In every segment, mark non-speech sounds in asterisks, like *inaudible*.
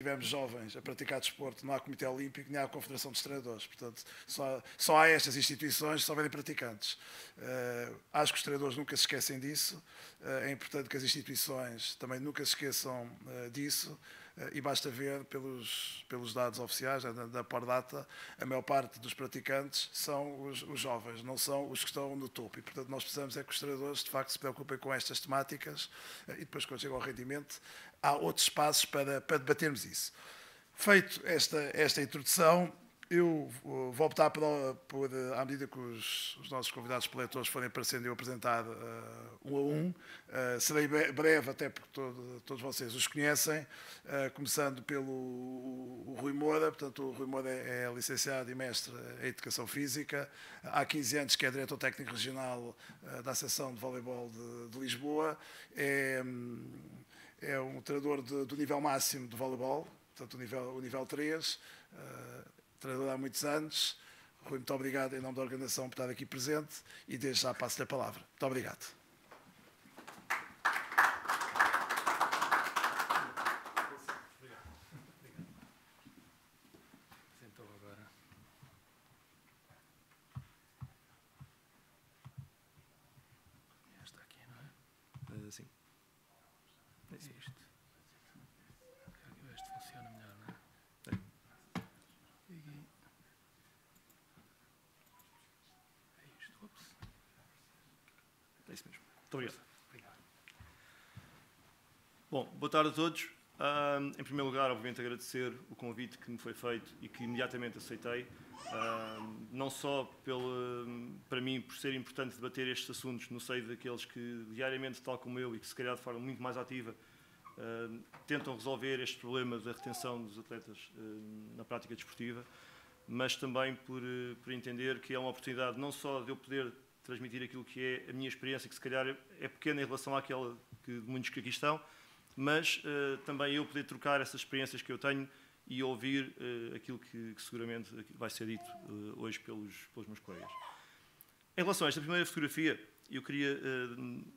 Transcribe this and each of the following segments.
tivemos jovens a praticar desporto, não há Comitê Olímpico nem há Confederação dos Treinadores. Portanto, só, só há estas instituições, só vêm praticantes. Uh, acho que os treinadores nunca se esquecem disso. Uh, é importante que as instituições também nunca se esqueçam uh, disso. e basta ver pelos, pelos dados oficiais né, da, da data a maior parte dos praticantes são os, os, jovens, não são os que estão no topo. E, portanto, nós precisamos é que os treinadores, de facto, se preocupem com estas temáticas e depois, quando chegam ao rendimento, há outros espaços para, para debatermos isso. Feito esta, esta introdução, eu vou optar por, por à medida que os, os nossos convidados peletores forem aparecendo eu apresentar uh, um a um. Uh, serei breve, até porque todo, todos vocês os conhecem, uh, começando pelo o, o Rui Moura. Portanto, o Rui Moura é, é licenciado e mestre em Educação Física. Há 15 anos que é diretor técnico regional uh, da Associação de Voleibol de, de Lisboa. É, um, é um treinador de, do nível máximo do voleibol, portanto, o nível, o nível 3, uh, eh, treinador há muitos anos. Rui, muito obrigado em nome da organização por estar aqui presente e desde já passo-lhe a palavra. Muito obrigado. tarde a todos. Uh, em primeiro lugar, obviamente, agradecer o convite que me foi feito e que imediatamente aceitei, uh, não só pelo, para mim por ser importante debater estes assuntos no seio daqueles que diariamente, tal como eu, e que se calhar de forma muito mais ativa, uh, tentam resolver este problema da retenção dos atletas na prática desportiva, mas também por, eh, por entender que é uma oportunidade não só de eu poder transmitir aquilo que é a minha experiência, que se calhar é pequena em relação àquela que, de muitos que aqui estão, mas uh, também eu poder trocar essas experiências que eu tenho e ouvir uh, aquilo que, que, seguramente vai ser dito uh, hoje pelos, pelos meus colegas. Em relação a esta primeira fotografia, eu queria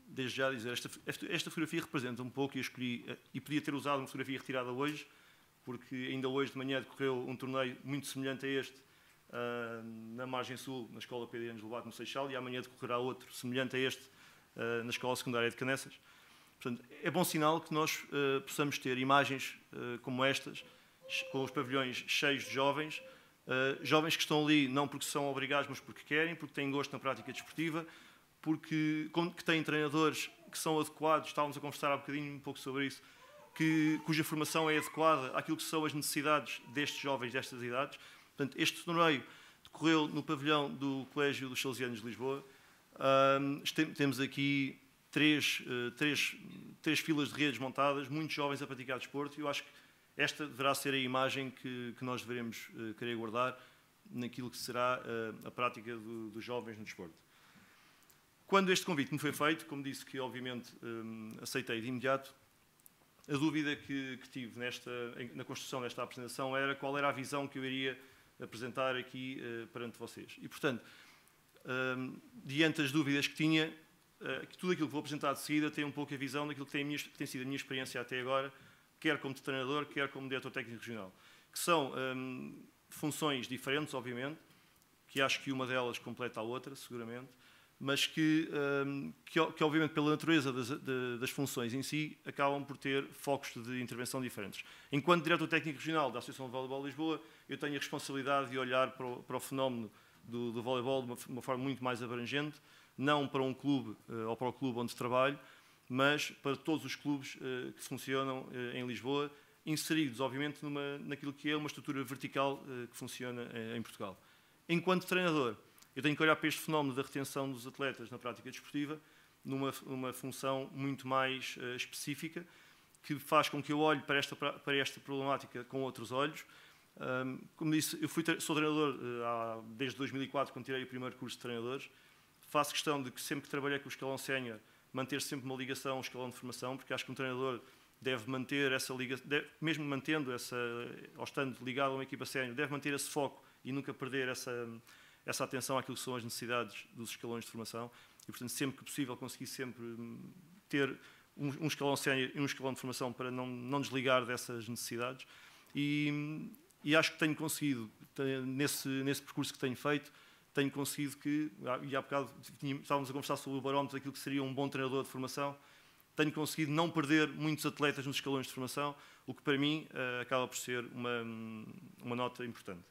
desde já dizer, esta, esta fotografia representa um pouco, e escolhi, e podia ter usado uma fotografia retirada hoje, porque ainda hoje de manhã decorreu um torneio muito semelhante a este, na margem sul, na escola Pedro de Lobato, no Seixal, e amanhã decorrerá outro semelhante a este, na escola secundária de Canessas. Portanto, é bom sinal que nós uh, possamos ter imagens uh, como estas, com os pavilhões cheios de jovens, uh, jovens que estão ali não porque são obrigados, mas porque querem, porque têm gosto na prática desportiva, porque com, que têm treinadores que são adequados, estávamos a conversar há bocadinho um pouco sobre isso, que, cuja formação é adequada àquilo que são as necessidades destes jovens destas idades. Portanto, este torneio decorreu no pavilhão do Colégio dos Salesianos de Lisboa. temos aqui três, eh, três, três filas de redes montadas, muitos jovens a praticar desporto, e eu acho que esta deverá ser a imagem que, que nós devemos eh, querer guardar naquilo que será a, eh, a prática do, dos jovens no desporto. Quando este convite me foi feito, como disse que obviamente aceitei de imediato, a dúvida que, que tive nesta, na construção desta apresentação era qual era a visão que eu iria apresentar aqui perante vocês. E, portanto, diante das dúvidas que tinha, eh, que tudo aquilo que vou apresentar de seguida tem um pouco a visão daquilo que tem, minha, que tem sido a minha experiência até agora, quer como treinador, quer como diretor técnico regional, que são ehm, funções diferentes, obviamente, que acho que uma delas completa a outra, seguramente, mas que, ehm, que, que, obviamente, pela natureza das, de, das funções em si, acabam por ter focos de intervenção diferentes. Enquanto diretor técnico regional da Associação de Voleibol de Lisboa, eu tenho a responsabilidade de olhar para o, para o fenómeno do, do voleibol de uma, uma forma muito mais abrangente, não para um clube eh, ou para o clube onde trabalho, mas para todos os clubes eh, que funcionam eh, em Lisboa, inseridos, obviamente, numa, naquilo que é uma estrutura vertical que funciona em Portugal. Enquanto treinador, eu tenho que olhar para este fenómeno da retenção dos atletas na prática desportiva numa, uma função muito mais específica, que faz com que eu olhe para esta, para esta problemática com outros olhos. como disse, eu fui, sou treinador desde 2004, quando tirei o primeiro curso de treinadores faço questão de que sempre que trabalhei com o escalão sénior, manter sempre uma ligação ao escalão de formação, porque acho que um treinador deve manter essa ligação, mesmo mantendo essa, ou estando ligado a uma equipa sénior, deve manter esse foco e nunca perder essa, essa atenção àquilo que são as necessidades dos escalões de formação. E, portanto, sempre que possível, conseguir sempre hum, ter um, um escalão sénior e um escalão de formação para não, não desligar dessas necessidades. E, hum, e acho que tenho conseguido, nesse, nesse percurso que tenho feito, tenho conseguido que, e há bocado estávamos a conversar sobre o barómetro daquilo que seria um bom treinador de formação, tenho conseguido não perder muitos atletas nos escalões de formação, o que para mim eh, acaba por ser uma, hum, uma nota importante.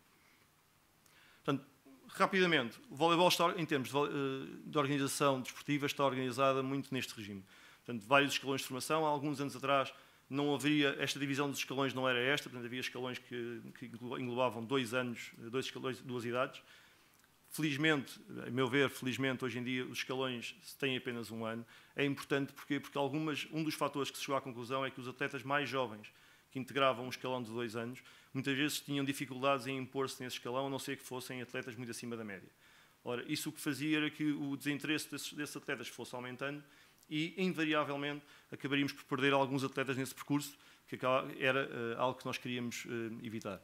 Portanto, rapidamente, o voleibol está, em termos de, eh, de organização desportiva está organizada muito neste regime. Portanto, vários escalões de formação, há alguns anos atrás não havia, esta divisão dos escalões não era esta, portanto havia escalões que, que englobavam dois anos, dois escalões, duas idades, Felizmente, a meu ver, felizmente, hoje em dia os escalões têm apenas um ano. É importante porque porque algumas, um dos fatores que se chegou à conclusão é que os atletas mais jovens que integravam um escalão de dois anos, muitas vezes tinham dificuldades em impor-se nesse escalão, a não ser que fossem atletas muito acima da média. Ora, isso o que fazia era que o desinteresse desses, desses atletas fosse aumentando e, invariavelmente, acabaríamos por perder alguns atletas nesse percurso, que era uh, algo que nós queríamos uh, evitar.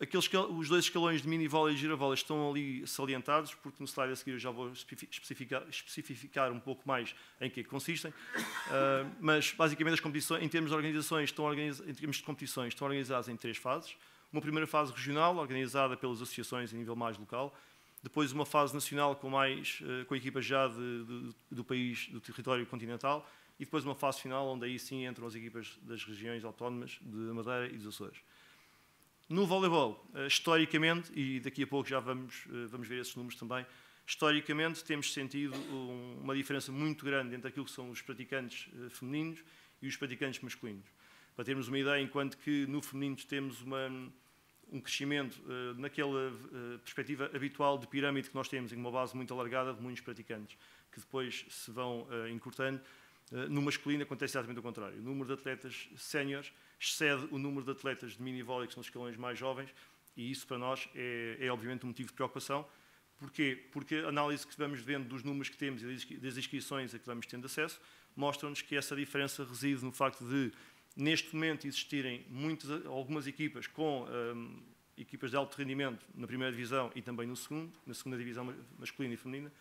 Aqueles, os dois escalões de mini-vola e giravola estão ali salientados, porque no slide a seguir eu já vou especificar, especificar um pouco mais em que é consistem. Uh, mas, basicamente, as competições, em termos de organizações, estão em termos de competições, estão organizadas em três fases. Uma primeira fase regional, organizada pelas associações a nível mais local. Depois, uma fase nacional com, mais, ah, com equipas já de, de, do país, do território continental. E depois, uma fase final, onde aí sim entram as equipas das regiões autónomas de Madeira e dos Açores. No voleibol, eh, historicamente, e daqui a pouco já vamos, eh, vamos ver esses números também, historicamente temos sentido uma diferença muito grande entre aquilo que são os praticantes eh, femininos e os praticantes masculinos. Para termos uma ideia, enquanto que no feminino temos uma, um crescimento naquela perspectiva habitual de pirâmide que nós temos, em uma base muito alargada de muitos praticantes, que depois se vão encurtando, no masculino acontece exatamente o contrário. O número de atletas séniores excede o número de atletas de minivôlei que são os escalões mais jovens, e isso para nós é, é obviamente um motivo de preocupação. Porquê? Porque a análise que vamos vendo dos números que temos e das inscrições a que vamos tendo acesso mostram-nos que essa diferença reside no facto de, neste momento, existirem muitas, algumas equipas com hum, equipas de alto rendimento na primeira divisão e também no segundo, na segunda divisão masculina e feminina,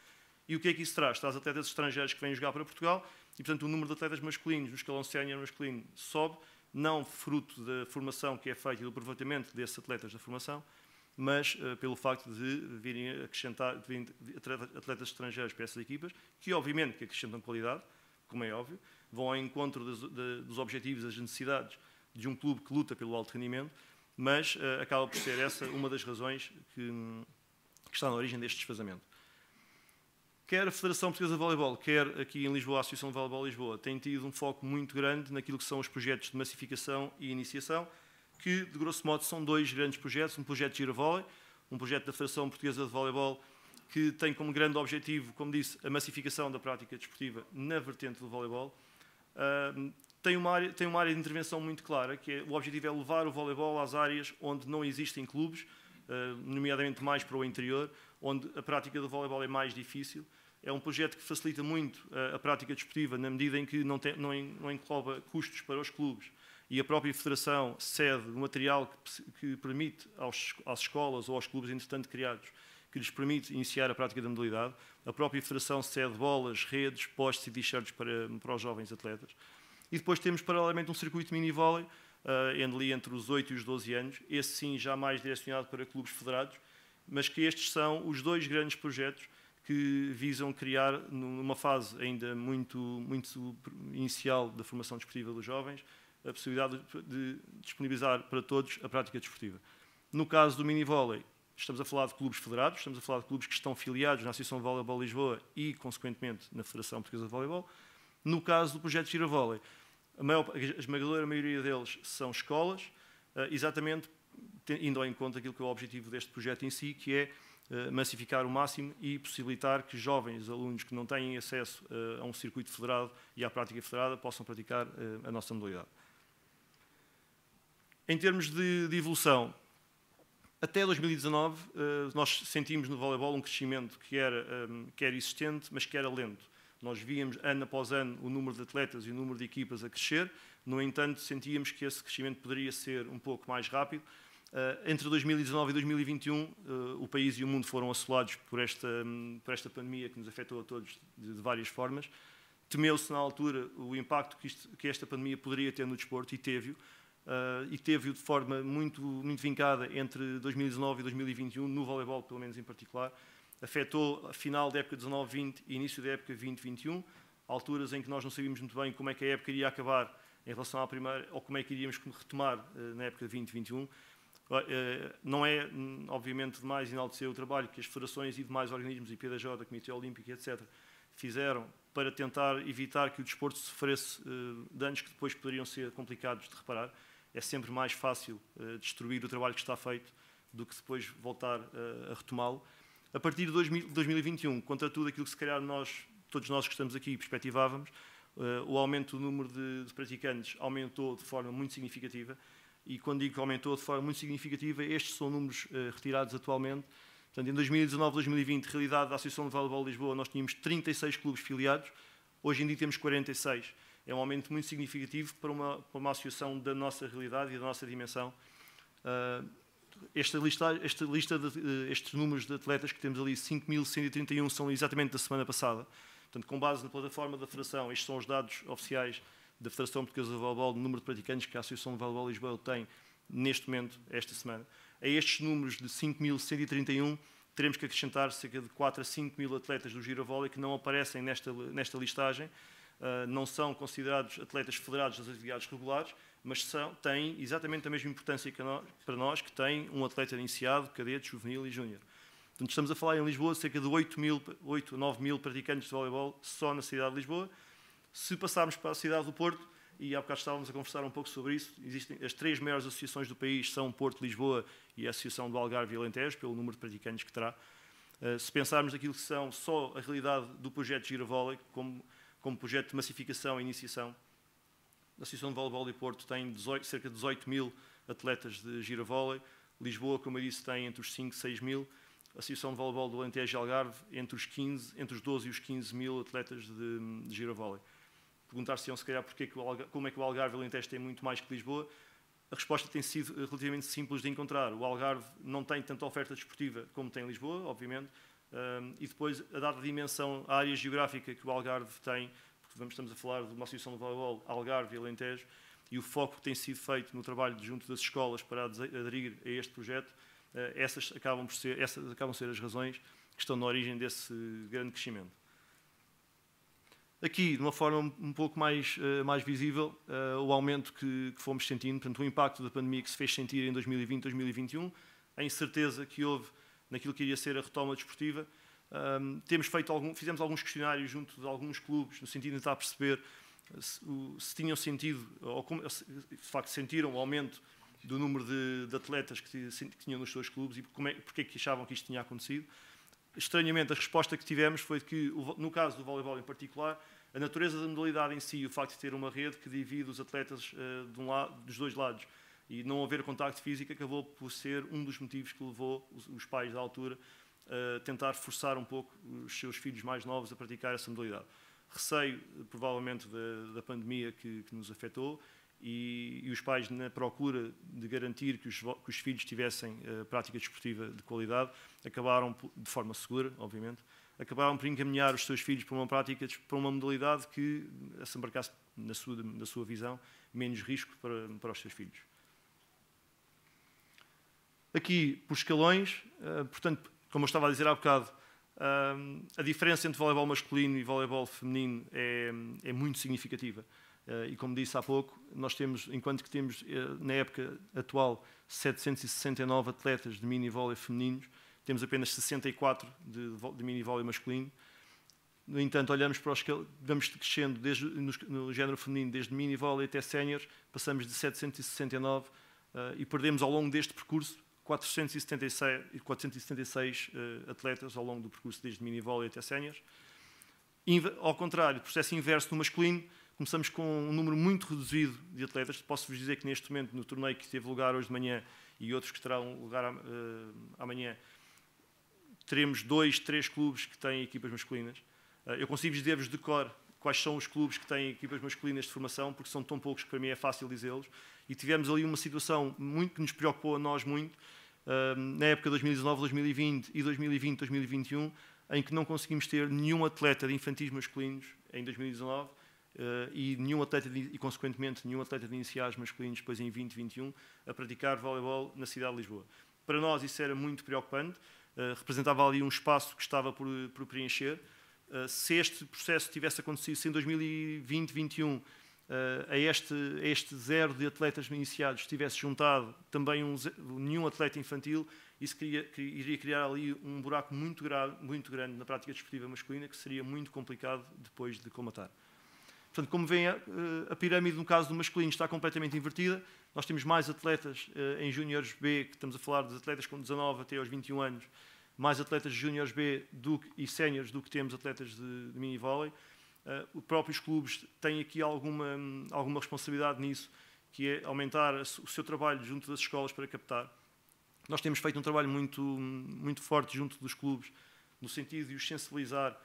e o que é que isso traz? Traz atletas estrangeiros que vêm jogar para Portugal e, portanto, o número de atletas masculinos no escalão sénior masculino sobe, não fruto da formação que é feita e do aproveitamento desses atletas da formação, mas uh, pelo facto de virem acrescentar de virem atletas estrangeiros para essas equipas, que obviamente que acrescentam qualidade, como é óbvio, vão ao encontro dos, de, dos objetivos, das necessidades de um clube que luta pelo alto rendimento, mas uh, acaba por ser essa uma das razões que, que está na origem deste desfazamento quer a Federação Portuguesa de Voleibol, quer aqui em Lisboa, a Associação de Voleibol Lisboa, tem tido um foco muito grande naquilo que são os projetos de massificação e iniciação, que, de grosso modo, são dois grandes projetos, um projeto de Giravôlei, um projeto da Federação Portuguesa de Voleibol, que tem como grande objetivo, como disse, a massificação da prática desportiva na vertente do voleibol, uh, tem, uma área, tem uma área de intervenção muito clara, que é, o objetivo é levar o voleibol às áreas onde não existem clubes, uh, nomeadamente mais para o interior, onde a prática do voleibol é mais difícil. É um projeto que facilita muito a, prática desportiva, na medida em que não, tem, não, não engloba custos para os clubes e a própria Federação cede o material que, que permite aos, às escolas ou aos clubes, entretanto criados, que lhes permite iniciar a prática da modalidade. A própria Federação cede bolas, redes, postes e t-shirts para, para os jovens atletas. E depois temos, paralelamente, um circuito mini-vôlei, uh, entre os 8 e os 12 anos, esse sim já mais direcionado para clubes federados, mas que estes são os dois grandes projetos que visam criar, numa fase ainda muito, muito inicial da formação desportiva dos jovens, a possibilidade de disponibilizar para todos a prática desportiva. No caso do mini-vôlei, estamos a falar de clubes federados, estamos a falar de clubes que estão filiados na Associação de Voleibol Lisboa e, consequentemente, na Federação Portuguesa de Voleibol. No caso do projeto Giravôlei, a, maior, a esmagadora maioria deles são escolas, eh, exatamente indo ao encontro daquilo que é o objetivo deste projeto em si, que é eh, massificar o máximo e possibilitar que jovens alunos que não têm acesso eh, a um circuito federado e à prática federada possam praticar eh, a nossa modalidade. Em termos de, de evolução, até 2019 nós sentimos no voleibol um crescimento que era, ehm, que era existente, mas que era lento. Nós víamos ano após ano o número de atletas e o número de equipas a crescer, no entanto sentíamos que esse crescimento poderia ser um pouco mais rápido, eh, entre 2019 e 2021, eh, o país e o mundo foram assolados por esta, hum, por esta pandemia que nos afetou a todos de, de várias formas. Temeu-se na altura o impacto que, isto, que, esta pandemia poderia ter no desporto e teve-o. Eh, e teve-o de forma muito, muito vincada entre 2019 e 2021, no voleibol, pelo menos em particular. Afetou a final da época 19-20 e início da época 20-21, alturas em que nós não sabíamos muito bem como é que a época iria acabar em relação à primeira, ou como é que iríamos retomar na época 20-21 eh, não é, hum, obviamente, demais enaltecer o trabalho que as federações e demais organismos, IPDJ, Comitê Olímpico, etc., fizeram para tentar evitar que o desporto sofresse eh, danos que depois poderiam ser complicados de reparar. É sempre mais fácil eh, destruir o trabalho que está feito do que depois voltar a retomá-lo. A partir de 2021, contra tudo aquilo que se calhar nós, todos nós que estamos aqui, perspectivávamos, o aumento do número de praticantes aumentou de forma muito significativa e quando digo que aumentou de forma muito significativa, estes são números uh, retirados atualmente. Portanto, em 2019, 2020, realidade da Associação de Voleibol de Lisboa, nós tínhamos 36 clubes filiados, hoje em dia temos 46. É um aumento muito significativo para uma, para uma associação da nossa realidade e da nossa dimensão. Uh, esta lista, esta lista de, uh, estes números de atletas que temos ali, 5.131, são exatamente da semana passada. Portanto, com base na plataforma da Federação, estes são os dados oficiais da Federação Portuguesa de Voleibol, do número de praticantes que a Associação de Voleibol Lisboa tem neste momento, esta semana. A estes números de 5.131, teremos que acrescentar cerca de 4 a 5 mil atletas do Girovôlei que não aparecem nesta, nesta listagem, uh, não são considerados atletas federados das atividades regulares, mas são, têm exatamente a mesma importância nós, para nós que tem um atleta iniciado, cadete, juvenil e júnior. Portanto, estamos a falar em Lisboa cerca de 8, mil, 8 9 mil praticantes de voleibol só na cidade de Lisboa, se passarmos para a cidade do Porto, e há bocado estávamos a conversar um pouco sobre isso, existem as três maiores associações do país, são Porto, Lisboa e a Associação do Algarve e Alentejo, pelo número de praticantes que terá. Eh, se pensarmos naquilo que são só a realidade do projeto giravólei, como, como projeto de massificação e iniciação, a Associação de Voleibol de Porto tem 18, cerca de 18 mil atletas de giravólei, Lisboa, como eu disse, tem entre os 5 e 6 mil. A Associação de Voleibol do Alentejo e Algarve, entre os, 15, entre os 12 e os 15 mil atletas de, de perguntar-se-ão se calhar porque é que como é que o Algarve e o Alentejo têm muito mais que Lisboa, a resposta tem sido relativamente simples de encontrar. O Algarve não tem tanta oferta desportiva como tem Lisboa, obviamente, hum, e depois, a dada dimensão, a área geográfica que o Algarve tem, porque vamos, estamos a falar de uma associação de voleibol, Algarve e Alentejo, e o foco que tem sido feito no trabalho junto das escolas para aderir a este projeto, hum, essas acabam, por ser, essas acabam por ser as razões que estão na origem desse grande crescimento. Aqui, de uma forma um pouco mais, eh, mais visível, eh, o aumento que, que, fomos sentindo, portanto, o impacto da pandemia que se fez sentir em 2020, 2021, a incerteza que houve naquilo que iria ser a retoma desportiva. temos feito algum, fizemos alguns questionários junto de alguns clubes, no sentido de tentar perceber eh, se, se tinham sentido, ou como, se, de facto sentiram o aumento do número de, de atletas que, que, tinham nos seus clubes e como é, porque é que achavam que isto tinha acontecido. Estranhamente, a resposta que tivemos foi que, no caso do voleibol em particular, a natureza da modalidade em si e o facto de ter uma rede que divide os atletas uh, um lado, dos dois lados e não haver contacto físico acabou por ser um dos motivos que levou os, os pais da altura a uh, eh, tentar forçar um pouco os seus filhos mais novos a praticar essa modalidade. Receio, eh, provavelmente, da, da pandemia que, que, nos afetou e, e, os pais, na procura de garantir que os, que os filhos tivessem uh, prática desportiva de qualidade, acabaram, de forma segura, obviamente, acabaram por encaminhar os seus filhos para uma prática, para uma modalidade que se embarcasse, na sua, na sua visão, menos risco para, para os seus filhos. Aqui, por escalões, eh, portanto, como eu estava a dizer há bocado, eh, a diferença entre voleibol masculino e voleibol feminino é, é muito significativa. Eh, e como disse há pouco, nós temos, enquanto que temos na época atual 769 atletas de mini-vôlei femininos, temos apenas 64 de, de mini-vôlei masculino. No entanto, olhamos para os que vamos crescendo desde, no, no género feminino, desde mini-vôlei até sénior, passamos de 769 uh, eh, e perdemos ao longo deste percurso 476, 476 uh, atletas ao longo do percurso desde mini-vôlei até sénior. Ao contrário, processo inverso no masculino, começamos com um número muito reduzido de atletas. Posso-vos dizer que neste momento, no torneio que teve lugar hoje de manhã e outros que terão lugar uh, amanhã, teremos dois, três clubes que têm equipas masculinas. Eh, eu consigo dizer-vos de cor quais são os clubes que têm equipas masculinas de formação, porque são tão poucos que para mim é fácil dizê-los. E tivemos ali uma situação muito que nos preocupou a nós muito, eh, na época 2019, 2020 e 2020, 2021, em que não conseguimos ter nenhum atleta de infantis masculinos em 2019 eh, e nenhum atleta de, e consequentemente nenhum atleta de iniciais masculinos depois em 2021 a praticar voleibol na cidade de Lisboa. Para nós isso era muito preocupante. Eh, representava ali um espaço que estava por, por preencher. Uh, se este processo tivesse acontecido, se em 2020-21 uh, eh, a, este, a este zero de atletas iniciados tivesse juntado também um, nenhum atleta infantil, isso queria, que, iria criar ali um buraco muito, muito grande na prática desportiva masculina que seria muito complicado depois de comatar. Portanto, como vem eh, a pirâmide, no caso do masculino, está completamente invertida. Nós temos mais atletas eh, em Júniores B, que estamos a falar de atletas com 19 até aos 21 anos, mais atletas de Júniores B do que, e Séniores do que temos atletas de, de mini-vôlei. Uh, eh, os próprios clubes têm aqui alguma, alguma responsabilidade nisso, que é aumentar o seu trabalho junto das escolas para captar. Nós temos feito um trabalho muito, muito forte junto dos clubes, no sentido de os sensibilizar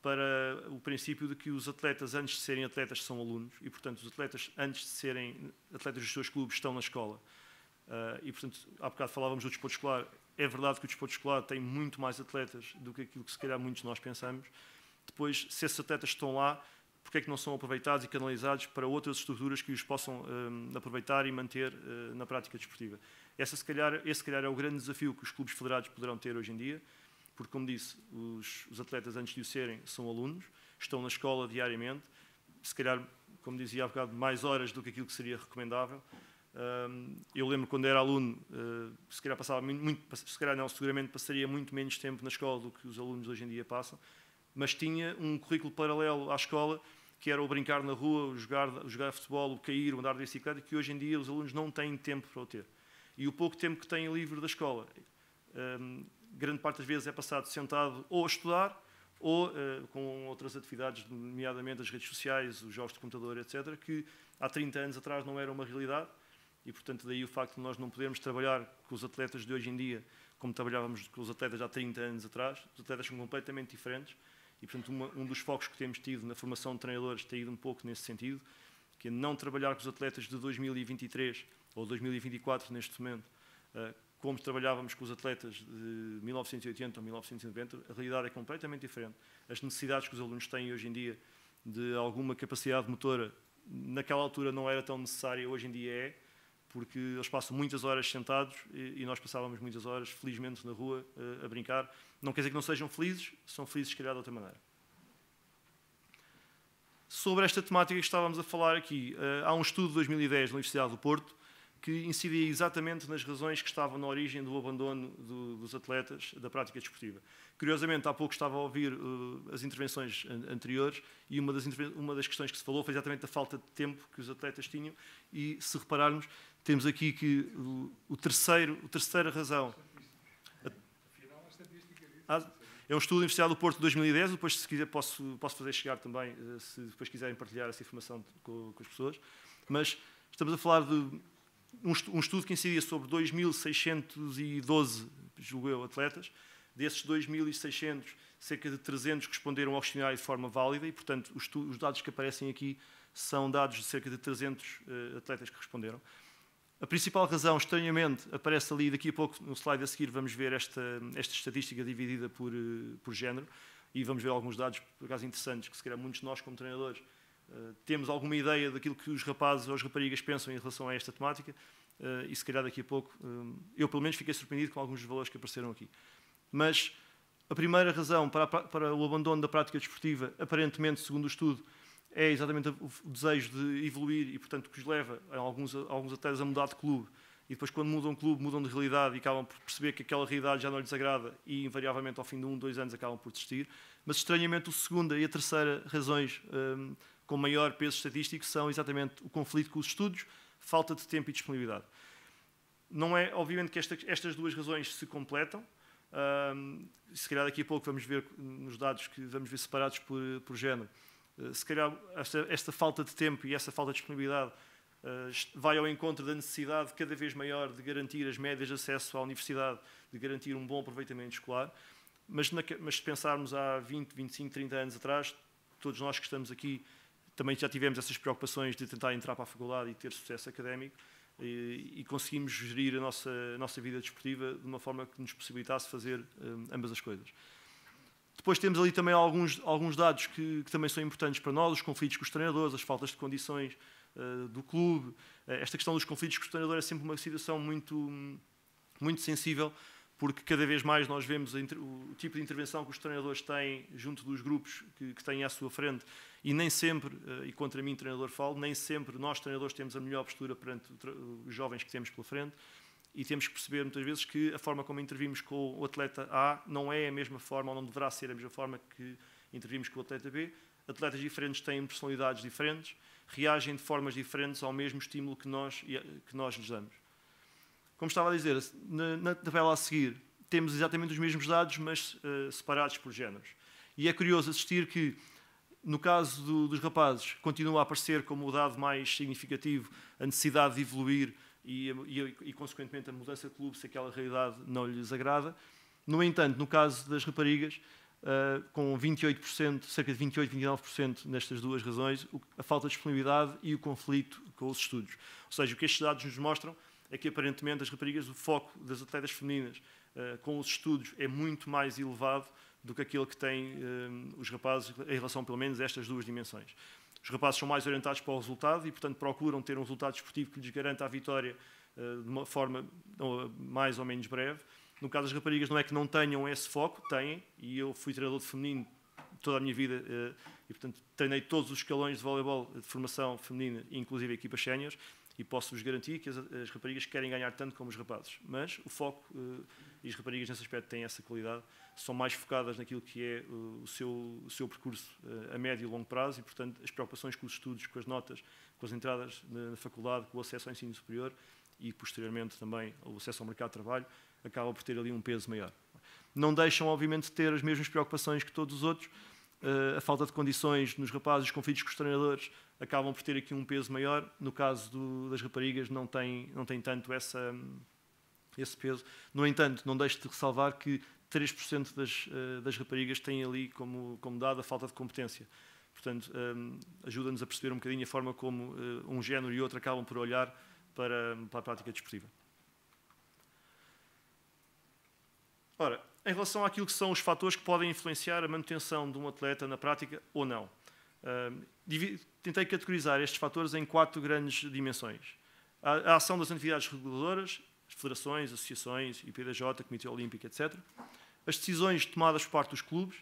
para o princípio de que os atletas, antes de serem atletas, são alunos e, portanto, os atletas, antes de serem atletas dos seus clubes, estão na escola. Uh, e, portanto, há bocado falávamos do desporto escolar. É verdade que o desporto escolar tem muito mais atletas do que aquilo que, se calhar, muitos de nós pensamos. Depois, se esses atletas estão lá, porque é que não são aproveitados e canalizados para outras estruturas que os possam ah, aproveitar e manter uh, na prática desportiva? Essa, se calhar, esse, se calhar, é o grande desafio que os clubes federados poderão ter hoje em dia porque, como disse, os, os atletas, antes de o serem, são alunos, estão na escola diariamente, se calhar, como dizia há bocado, mais horas do que aquilo que seria recomendável. Eu lembro quando era aluno, ah, se calhar passava muito, se calhar não, seguramente passaria muito menos tempo na escola do que os alunos hoje em dia passam, mas tinha um currículo paralelo à escola, que era o brincar na rua, o jogar, o jogar futebol, o cair, o andar de bicicleta, que hoje em dia os alunos não têm tempo para o ter. E o pouco tempo que têm livre da escola grande parte das vezes é passado sentado ou a estudar, ou uh, com outras atividades, nomeadamente as redes sociais, os jogos de computador, etc., que há 30 anos atrás não era uma realidade, e portanto daí o facto de nós não podermos trabalhar com os atletas de hoje em dia como trabalhávamos com os atletas há 30 anos atrás, os atletas são completamente diferentes, e portanto uma, um dos focos que temos tido na formação de treinadores tem ido um pouco nesse sentido, que é não trabalhar com os atletas de 2023 ou 2024 neste momento, uh, como trabalhávamos com os atletas de 1980 ou 1990, a realidade é completamente diferente. As necessidades que os alunos têm hoje em dia de alguma capacidade motora, naquela altura não era tão necessária, hoje em dia é, porque eles passam muitas horas sentados e, nós passávamos muitas horas, felizmente, na rua a, eh, a brincar. Não quer dizer que não sejam felizes, são felizes, se calhar, de outra maneira sobre esta temática que estávamos a falar aqui. Eh, há um estudo de 2010 da Universidade do Porto que incidia exatamente nas razões que estavam na origem do abandono do, dos atletas da prática desportiva. Curiosamente, há pouco estava a ouvir uh, as intervenções an anteriores e uma das, uma das questões que se falou foi exatamente a falta de tempo que os atletas tinham e, se repararmos, temos aqui que o, o terceiro, a terceira razão... A, ah, é um estudo da Universidade do Porto de 2010, depois se quiser posso, posso fazer chegar também, eh, se depois quiserem partilhar essa informação com, com as pessoas, mas estamos a falar de um estudo que incidia sobre 2.612, julgo eu, atletas. Desses 2.600, cerca de 300 responderam ao questionário de forma válida e, portanto, os, os dados que aparecem aqui são dados de cerca de 300 uh, eh, atletas que responderam. A principal razão, estranhamente, aparece ali, daqui a pouco, no slide a seguir, vamos ver esta, esta estatística dividida por, uh, por género e vamos ver alguns dados, por acaso, interessantes, que se calhar muitos de nós, como treinadores, eh, temos alguma ideia daquilo que os rapazes ou as raparigas pensam em relação a esta temática uh, e se calhar daqui a pouco eh, eu pelo menos fiquei surpreendido com alguns dos valores que apareceram aqui. Mas a primeira razão para, para o abandono da prática desportiva, aparentemente, segundo o estudo, é exatamente o desejo de evoluir e, portanto, que os leva a alguns, a alguns atletas a mudar de clube. E depois, quando mudam de clube, mudam de realidade e acabam por perceber que aquela realidade já não lhes agrada e, invariavelmente, ao fim de um, dois anos, acabam por desistir. Mas, estranhamente, a segunda e a terceira razões com maior peso estatístico são exatamente o conflito com os estudos, falta de tempo e disponibilidade. Não é, obviamente, que esta, estas duas razões se completam. se calhar daqui a pouco vamos ver nos dados que vamos ver separados por, por género. Uh, se calhar esta, esta, falta de tempo e essa falta de disponibilidade uh, vai ao encontro da necessidade cada vez maior de garantir as médias de acesso à universidade, de garantir um bom aproveitamento escolar. Mas, na, mas se pensarmos há 20, 25, 30 anos atrás, todos nós que estamos aqui também já tivemos essas preocupações de tentar entrar para a faculdade e ter sucesso académico e, e conseguimos gerir a nossa, a nossa vida desportiva de uma forma que nos possibilitasse fazer um, ambas as coisas. Depois temos ali também alguns, alguns dados que, que, também são importantes para nós, os conflitos com os treinadores, as faltas de condições uh, do clube. Uh, esta questão dos conflitos com os treinadores é sempre uma situação muito, muito sensível, porque cada vez mais nós vemos o tipo de intervenção que os treinadores têm junto dos grupos que, que têm à sua frente e nem sempre, eh, e contra mim treinador falo, nem sempre nós treinadores temos a melhor postura perante os jovens que temos pela frente e temos que perceber muitas vezes que a forma como intervimos com o atleta A não é a mesma forma ou não deverá ser a mesma forma que intervimos com o atleta B. Atletas diferentes têm personalidades diferentes, reagem de formas diferentes ao mesmo estímulo que nós, que nós lhes damos. Como estava a dizer, na, na tabela a seguir temos exatamente os mesmos dados, mas uh, separados por géneros. E é curioso assistir que, no caso do, dos rapazes, continua a aparecer como o dado mais significativo a necessidade de evoluir e, e, e consequentemente, a mudança de clube se aquela realidade não lhes agrada. No entanto, no caso das raparigas, Uh, com 28%, cerca de 28, 29% nestas duas razões, a falta de disponibilidade e o conflito com os estudos. Ou seja, o que estes dados nos mostram é que aparentemente as raparigas, o foco das atletas femininas eh, com os estudos é muito mais elevado do que aquilo que têm eh, os rapazes em relação, pelo menos, a estas duas dimensões. Os rapazes são mais orientados para o resultado e, portanto, procuram ter um resultado esportivo que lhes garanta a vitória eh, de uma forma mais ou menos breve. No caso das raparigas, não é que não tenham esse foco, têm, e eu fui treinador de feminino toda a minha vida e, portanto, treinei todos os escalões de voleibol de formação feminina, inclusive equipas séniores, e posso-vos garantir que as, as, raparigas querem ganhar tanto como os rapazes. Mas o foco, uh, e as raparigas nesse aspecto têm essa qualidade, são mais focadas naquilo que é uh, o, seu, o seu percurso uh, a médio e longo prazo e, portanto, as preocupações com os estudos, com as notas, com as entradas na, na faculdade, com o acesso ao ensino superior e, posteriormente, também o acesso ao mercado de trabalho, acaba por ter ali um peso maior. Não deixam, obviamente, de ter as mesmas preocupações que todos os outros, Uh, a falta de condições nos rapazes, os conflitos com os treinadores, acabam por ter aqui um peso maior. No caso do, das raparigas, não tem, não tem tanto essa, esse peso. No entanto, não deixo de ressalvar que 3% das, eh, das raparigas têm ali como, como dado a falta de competência. Portanto, ehm, ajuda-nos a perceber um bocadinho a forma como eh, um género e outro acabam por olhar para, para a prática desportiva. Ora, em relação àquilo que são os fatores que podem influenciar a manutenção de um atleta na prática ou não. Ehm, tentei categorizar estes fatores em quatro grandes dimensões. A, a ação das entidades reguladoras, as federações, associações, IPDJ, Comitê Olímpico, etc. As decisões tomadas por parte dos clubes,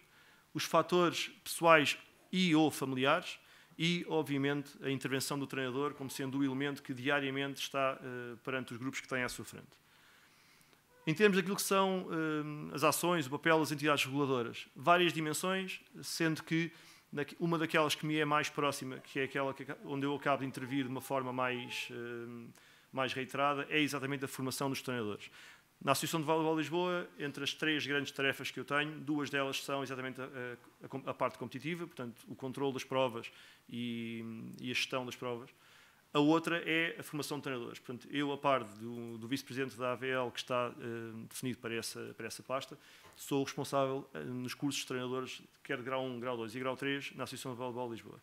os fatores pessoais e ou familiares e, obviamente, a intervenção do treinador como sendo o elemento que diariamente está uh, perante os grupos que têm à sua frente. Em termos daquilo que são uh, as ações, o papel das entidades reguladoras, várias dimensões, sendo que uma daquelas que me é mais próxima, que é aquela que, onde eu acabo de intervir de uma forma mais, hum, mais reiterada, é exatamente a formação dos treinadores. Na Associação de Voleibol Lisboa, entre as três grandes tarefas que eu tenho, duas delas são exatamente a, a, a parte competitiva, portanto, o controle das provas e, e, a gestão das provas. A outra é a formação de treinadores. Portanto, eu, a par do, do vice-presidente da AVL, que está uh, definido para essa, para essa pasta, sou responsável eh, nos cursos de treinadores, quer de grau 1, grau 2 e grau 3, na Associação de Voleibol de Lisboa.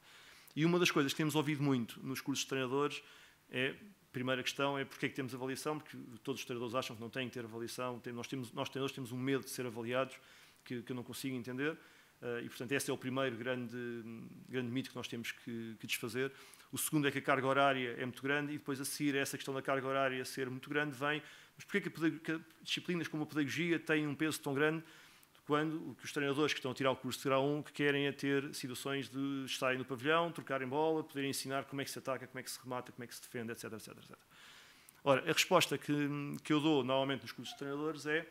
E uma das coisas que temos ouvido muito nos cursos de treinadores é, primeira questão é porque é que temos avaliação, porque todos os treinadores acham que não têm que ter avaliação, nós, temos, nós treinadores temos um medo de ser avaliados, que, que eu não consigo entender, eh, e portanto esse é o primeiro grande, grande mito que nós temos que, que desfazer, o segundo é que a carga horária é muito grande e depois a seguir essa questão da carga horária ser muito grande vem, mas porquê que disciplinas como a pedagogia têm um peso tão grande quando os treinadores que estão a tirar o curso de grau 1 que querem a é ter situações de estarem no pavilhão, trocarem bola, poderem ensinar como é que se ataca, como é que se remata, como é que se defende, etc, etc, etc. Ora, a resposta que, que eu dou normalmente nos cursos de treinadores é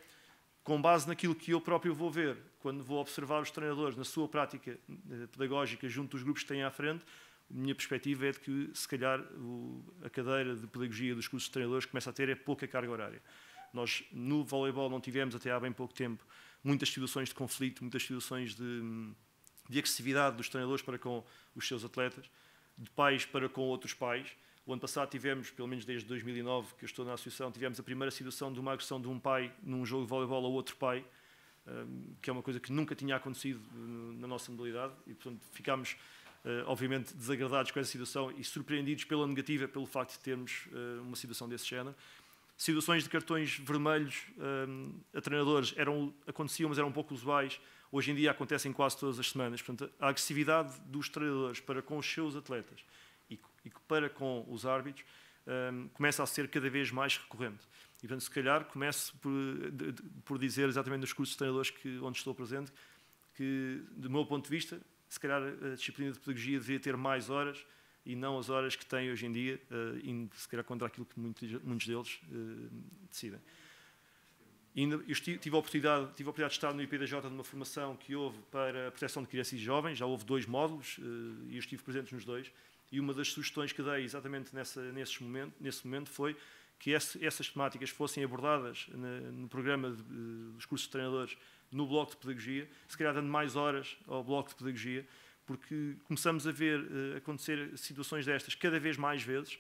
com base naquilo que eu próprio vou ver, quando vou observar os treinadores na sua prática eh, pedagógica junto dos grupos que têm à frente, a minha perspectiva é de que, se calhar, o, a cadeira de pedagogia dos cursos de treinadores começa a ter é pouca carga horária. Nós, no voleibol, não tivemos até há bem pouco tempo muitas situações de conflito, muitas situações de, de agressividade dos treinadores para com os seus atletas, de pais para com outros pais. O ano passado tivemos, pelo menos desde 2009 que eu estou na associação, tivemos a primeira situação de uma agressão de um pai num jogo de voleibol a outro pai, hum, que é uma coisa que nunca tinha acontecido hum, na nossa modalidade, e portanto ficámos eh, obviamente desagradados com essa situação e surpreendidos pela negativa, pelo facto de termos eh, uma situação desse género. Situações de cartões vermelhos eh, a treinadores eram, aconteciam, mas eram um pouco usuais. Hoje em dia acontecem quase todas as semanas. Portanto, a agressividade dos treinadores para com os seus atletas e, para com os árbitros começa a ser cada vez mais recorrente. E, portanto, se calhar começo por, por dizer exatamente nos cursos de treinadores que, onde estou presente, que, do meu ponto de vista, se calhar a disciplina de pedagogia devia ter mais horas e não as horas que tem hoje em dia, uh, se calhar contra aquilo que muitos, muitos deles uh, decidem. E eu tive a, oportunidade, tive a oportunidade de estar no IPDJ numa formação que houve para a proteção de crianças e jovens, já houve dois módulos eh, e eu estive presente nos dois. E uma das sugestões que dei exatamente nessa, nesse, momento, nesse momento foi que essas temáticas fossem abordadas no programa de, dos cursos de treinadores no bloco de pedagogia, se calhar dando mais horas ao bloco de pedagogia, porque começamos a ver uh, acontecer situações destas cada vez mais vezes.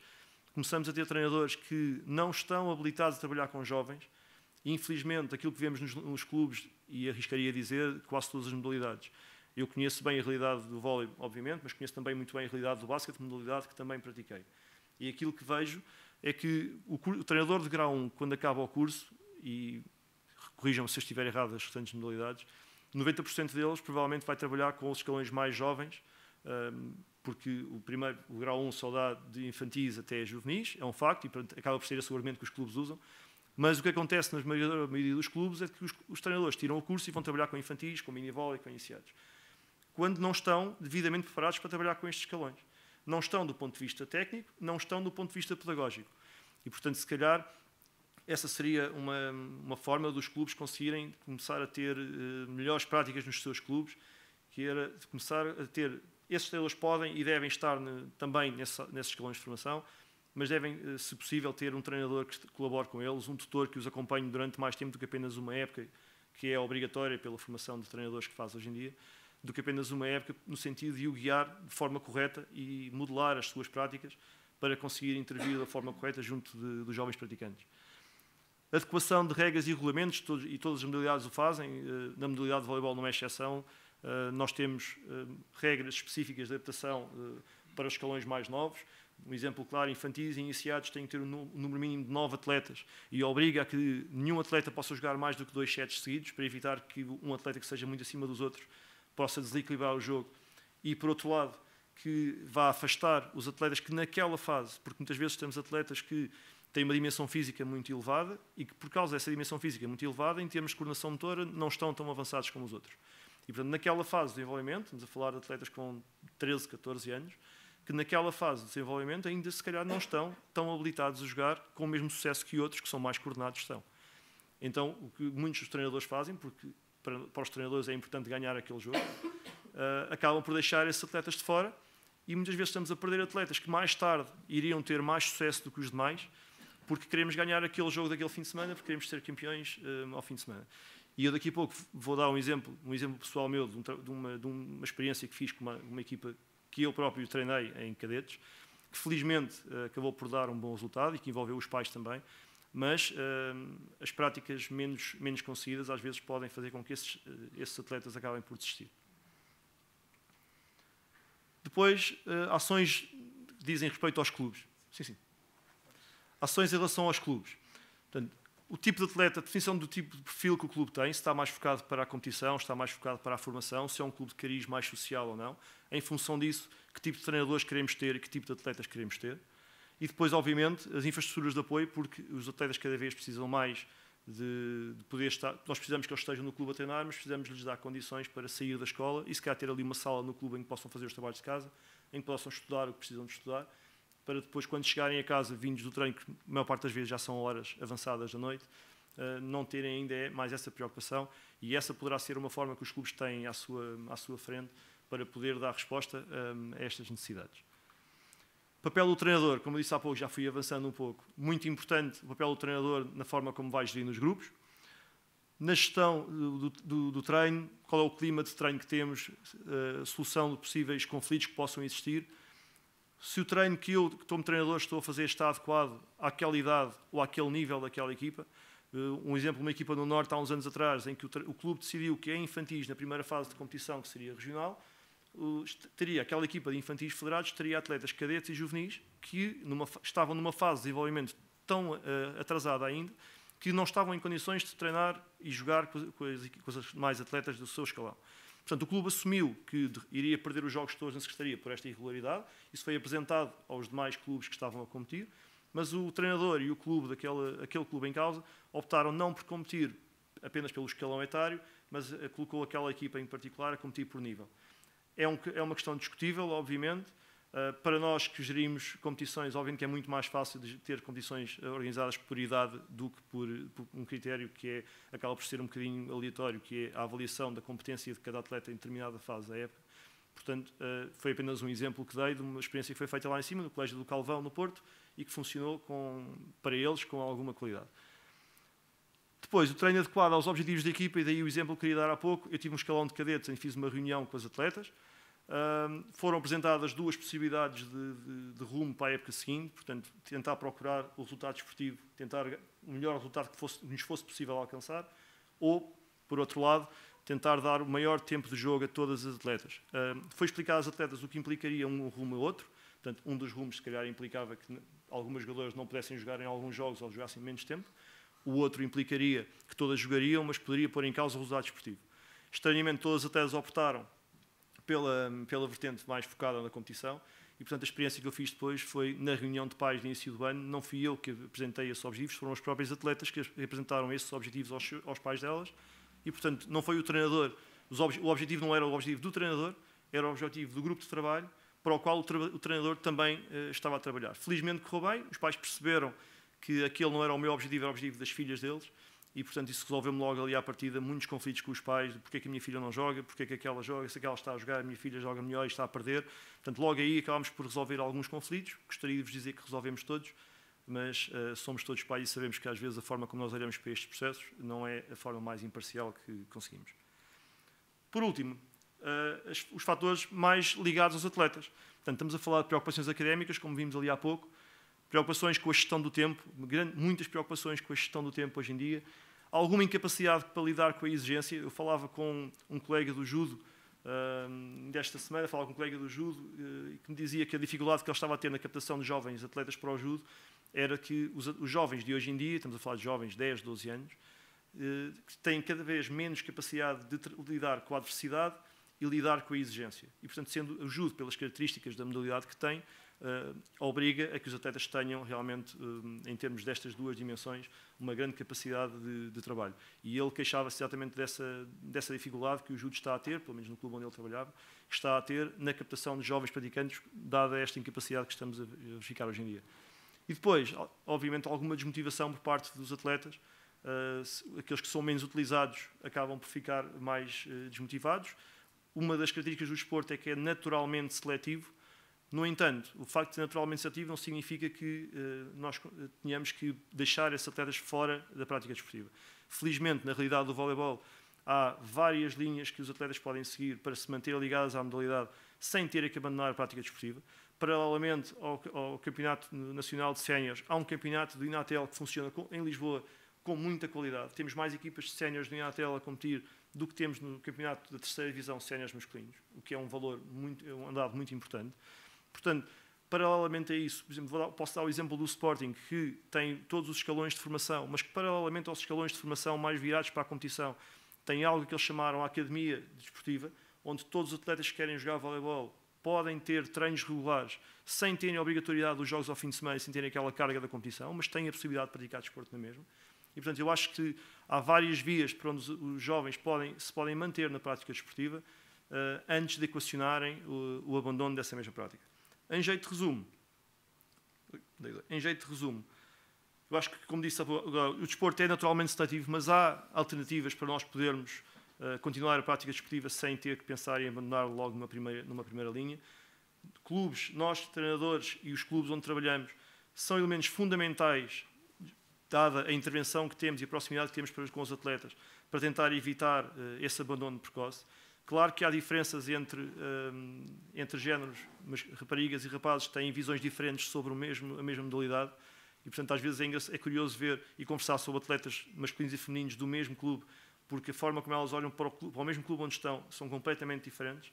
Começamos a ter treinadores que não estão habilitados a trabalhar com jovens. E, infelizmente, aquilo que vemos nos, nos clubes, e arriscaria dizer, quase todas as modalidades. Eu conheço bem a realidade do vôlei, obviamente, mas conheço também muito bem a realidade do basquete, modalidade que também pratiquei. E aquilo que vejo é que o, o treinador de grau 1, quando acaba o curso, e corrijam se eu estiver errado as restantes modalidades, 90% deles provavelmente vai trabalhar com os escalões mais jovens, porque o primeiro, o grau 1 só dá de infantis até juvenis, é um facto, e portanto, acaba por ser esse o argumento que os clubes usam. Mas o que acontece na maioria, dos clubes é que os, os, treinadores tiram o curso e vão trabalhar com infantis, com minivólei, com iniciados. Quando não estão devidamente preparados para trabalhar com estes escalões. Não estão do ponto de vista técnico, não estão do ponto de vista pedagógico. E, portanto, se calhar, essa seria uma, uma forma dos clubes conseguirem começar a ter uh, melhores práticas nos seus clubes, que era começar a ter. Esses treinadores podem e devem estar ne, também nesses escalões de formação, mas devem, uh, se possível, ter um treinador que colabore com eles, um tutor que os acompanhe durante mais tempo do que apenas uma época, que é obrigatória pela formação de treinadores que faz hoje em dia, do que apenas uma época, no sentido de o guiar de forma correta e modelar as suas práticas para conseguir intervir da forma correta junto de, dos jovens praticantes. Adequação de regras e regulamentos, todos, e todas as modalidades o fazem, eh, na modalidade de voleibol não é exceção, eh, nós temos eh, regras específicas de adaptação para os escalões mais novos. Um exemplo claro, infantis e iniciados têm que ter um número mínimo de nove atletas e obriga a que nenhum atleta possa jogar mais do que dois sets seguidos para evitar que um atleta que seja muito acima dos outros possa desequilibrar o jogo. E, por outro lado, que vá afastar os atletas que naquela fase, porque muitas vezes temos atletas que têm uma dimensão física muito elevada e que, por causa dessa dimensão física muito elevada, em termos de coordenação motora, não estão tão avançados como os outros. E, portanto, naquela fase de desenvolvimento, estamos a falar de atletas com 13, 14 anos, que naquela fase de desenvolvimento ainda se calhar não estão tão habilitados a jogar com o mesmo sucesso que outros que são mais coordenados estão. Então, o que muitos dos treinadores fazem, porque para, para os treinadores é importante ganhar aquele jogo, uh, *coughs* acabam por deixar esses atletas de fora e muitas vezes estamos a perder atletas que mais tarde iriam ter mais sucesso do que os demais, porque queremos ganhar aquele jogo daquele fim de semana, porque queremos ser campeões um, eh, ao fim de semana. E eu daqui a pouco vou dar um exemplo, um exemplo pessoal meu de, um, de, uma, de uma, experiência que fiz com uma, uma, equipa que eu próprio treinei em cadetes, que felizmente eh, acabou por dar um bom resultado e que envolveu os pais também, mas eh, as práticas menos, menos conseguidas às vezes podem fazer com que esses, esses atletas acabem por desistir. Depois, ações que dizem respeito aos clubes. Sim, sim ações em relação aos clubes. Portanto, o tipo de atleta, a definição do tipo de perfil que o clube tem, se está mais focado para a competição, se está mais focado para a formação, se é um clube de cariz mais social ou não. É em função disso, que tipo de treinadores queremos ter e que tipo de atletas queremos ter. E depois, obviamente, as infraestruturas de apoio, porque os atletas cada vez precisam mais de, de, poder estar. Nós precisamos que eles estejam no clube a treinar, mas precisamos lhes dar condições para sair da escola e, se calhar, ter ali uma sala no clube em que possam fazer os trabalhos de casa, em que possam estudar o que precisam de estudar para depois, quando chegarem a casa, vindos do treino, que a maior parte das vezes já são horas avançadas da noite, eh, não terem ainda mais essa preocupação. E essa poderá ser uma forma que os clubes têm à sua, à sua frente para poder dar resposta eh, a estas necessidades. Papel do treinador, como eu disse há pouco, já fui avançando um pouco. Muito importante o papel do treinador na forma como vai gerir nos grupos. Na gestão do, do, do treino, qual é o clima de treino que temos, eh, solução de possíveis conflitos que possam existir, se o treino que eu, que como treinador, estou a fazer está adequado àquela idade ou àquele nível daquela equipa. Eh, um exemplo, uma equipa no Norte há uns anos atrás, em que o, o clube decidiu que é infantis na primeira fase de competição, que seria regional, teria aquela equipa de infantis federados, teria atletas cadetes e juvenis que numa, estavam numa fase de desenvolvimento tão uh, atrasada ainda que não estavam em condições de treinar e jogar com, com, as, com mais atletas do seu escalão. Portanto, o clube assumiu que iria perder os jogos todos na Secretaria por esta irregularidade. Isso foi apresentado aos demais clubes que estavam a competir, mas o treinador e o clube daquele aquele clube em causa optaram não por competir apenas pelo escalão etário, mas eh, colocou aquela equipa em particular a competir por nível. É, um, é uma questão discutível, obviamente, eh, para nós que gerimos competições, obviamente que é muito mais fácil ter competições eh, organizadas por idade do que por, por, um critério que é, acaba por ser um bocadinho aleatório, que é a avaliação da competência de cada atleta em determinada fase da época. Portanto, eh, foi apenas um exemplo que dei de uma experiência que foi feita lá em cima, no Colégio do Calvão, no Porto, e que funcionou com, para eles com alguma qualidade. Depois, o treino adequado aos objetivos da equipa, e daí o exemplo que queria dar há pouco, eu tive um escalão de cadetes em que fiz uma reunião com as atletas, foram apresentadas duas possibilidades de, de, de, rumo para a época seguinte, portanto, tentar procurar o resultado desportivo, tentar o melhor resultado que fosse, nos fosse possível alcançar, ou, por outro lado, tentar dar o maior tempo de jogo a todas as atletas. foi explicado às atletas o que implicaria um rumo a outro, portanto, um dos rumos, se calhar, implicava que algumas jogadoras não pudessem jogar em alguns jogos ou jogassem menos tempo, o outro implicaria que todas jogariam, mas poderia pôr em causa o resultado desportivo. Estranhamente, todas as atletas optaram pela, pela vertente mais focada na competição e, portanto, a experiência que eu fiz depois foi na reunião de pais de início do ano. Não fui eu que apresentei esses objetivos, foram os próprios atletas que apresentaram esses objetivos aos, aos pais delas. E, portanto, não foi o treinador. Ob o objetivo não era o objetivo do treinador, era o objetivo do grupo de trabalho para o qual o, o treinador também uh, estava a trabalhar. Felizmente correu bem, os pais perceberam que aquele não era o meu objetivo, era o objetivo das filhas deles e, portanto, isso resolveu-me logo ali à partida muitos conflitos com os pais, de porque é que a minha filha não joga, porque é que aquela joga, se aquela está a jogar, a minha filha joga melhor e está a perder. Portanto, logo aí acabámos por resolver alguns conflitos, gostaria de vos dizer que resolvemos todos, mas uh, somos todos pais e sabemos que às vezes a forma como nós olhamos para estes processos não é a forma mais imparcial que conseguimos. Por último, uh, os fatores mais ligados aos atletas. Portanto, estamos a falar de preocupações académicas, como vimos ali há pouco, Preocupações com a gestão do tempo, muitas preocupações com a gestão do tempo hoje em dia. Alguma incapacidade para lidar com a exigência. Eu falava com um colega do judo uh, desta semana, falava com um colega do judo uh, que me dizia que a dificuldade que ele estava a ter na captação de jovens atletas para o judo era que os, os jovens de hoje em dia, estamos a falar de jovens de 10, 12 anos, uh, têm cada vez menos capacidade de lidar com a adversidade e lidar com a exigência. E, portanto, sendo o judo, pelas características da modalidade que tem, eh, obriga a que os atletas tenham realmente, eh, em termos destas duas dimensões, uma grande capacidade de, de trabalho. E ele queixava-se exatamente dessa, dessa dificuldade que o judo está a ter, pelo menos no clube onde ele trabalhava, que está a ter na captação de jovens praticantes, dada esta incapacidade que estamos a verificar hoje em dia. E depois, obviamente, alguma desmotivação por parte dos atletas, Uh, aqueles que são menos utilizados acabam por ficar mais uh, desmotivados. Uma das características do desporto é que é naturalmente seletivo, no entanto, o facto de ser naturalmente administrativo não significa que uh, nós eh, tenhamos que deixar esses atletas fora da prática desportiva. Felizmente, na realidade do voleibol, há várias linhas que os atletas podem seguir para se manter ligados à modalidade sem ter que abandonar a prática desportiva. Paralelamente ao, ao Campeonato Nacional de Séniores, há um campeonato do Inatel que funciona com, em Lisboa com muita qualidade. Temos mais equipas de séniores do Inatel a competir do que temos no campeonato da terceira divisão séniores masculinos, o que é um valor muito, é um andado muito importante. Portanto, paralelamente a isso, por exemplo, posso dar o exemplo do Sporting, que tem todos os escalões de formação, mas que paralelamente aos escalões de formação mais virados para a competição, tem algo que eles chamaram a Academia Desportiva, onde todos os atletas que querem jogar voleibol podem ter treinos regulares sem terem a obrigatoriedade dos jogos ao fim de semana, sem terem aquela carga da competição, mas têm a possibilidade de praticar desporto na mesma. E, portanto, eu acho que há várias vias para onde os jovens podem, se podem manter na prática desportiva uh, antes de equacionarem o, o abandono dessa mesma prática. Em jeito de resumo, em jeito de resumo, eu acho que, como disse, o desporto é naturalmente sedativo, mas há alternativas para nós podermos eh, continuar a prática desportiva sem ter que pensar em abandonar logo numa primeira, numa primeira linha. Clubes, nós, treinadores e os clubes onde trabalhamos, são elementos fundamentais, dada a intervenção que temos e a proximidade que temos com os atletas, para tentar evitar eh, esse abandono precoce. Claro que há diferenças entre, ehm, entre géneros, mas raparigas e rapazes têm visões diferentes sobre o mesmo, a mesma modalidade. E, portanto, às vezes é, é curioso ver e conversar sobre atletas masculinos e femininos do mesmo clube, porque a forma como elas olham para o, clube, para o mesmo clube onde estão são completamente diferentes.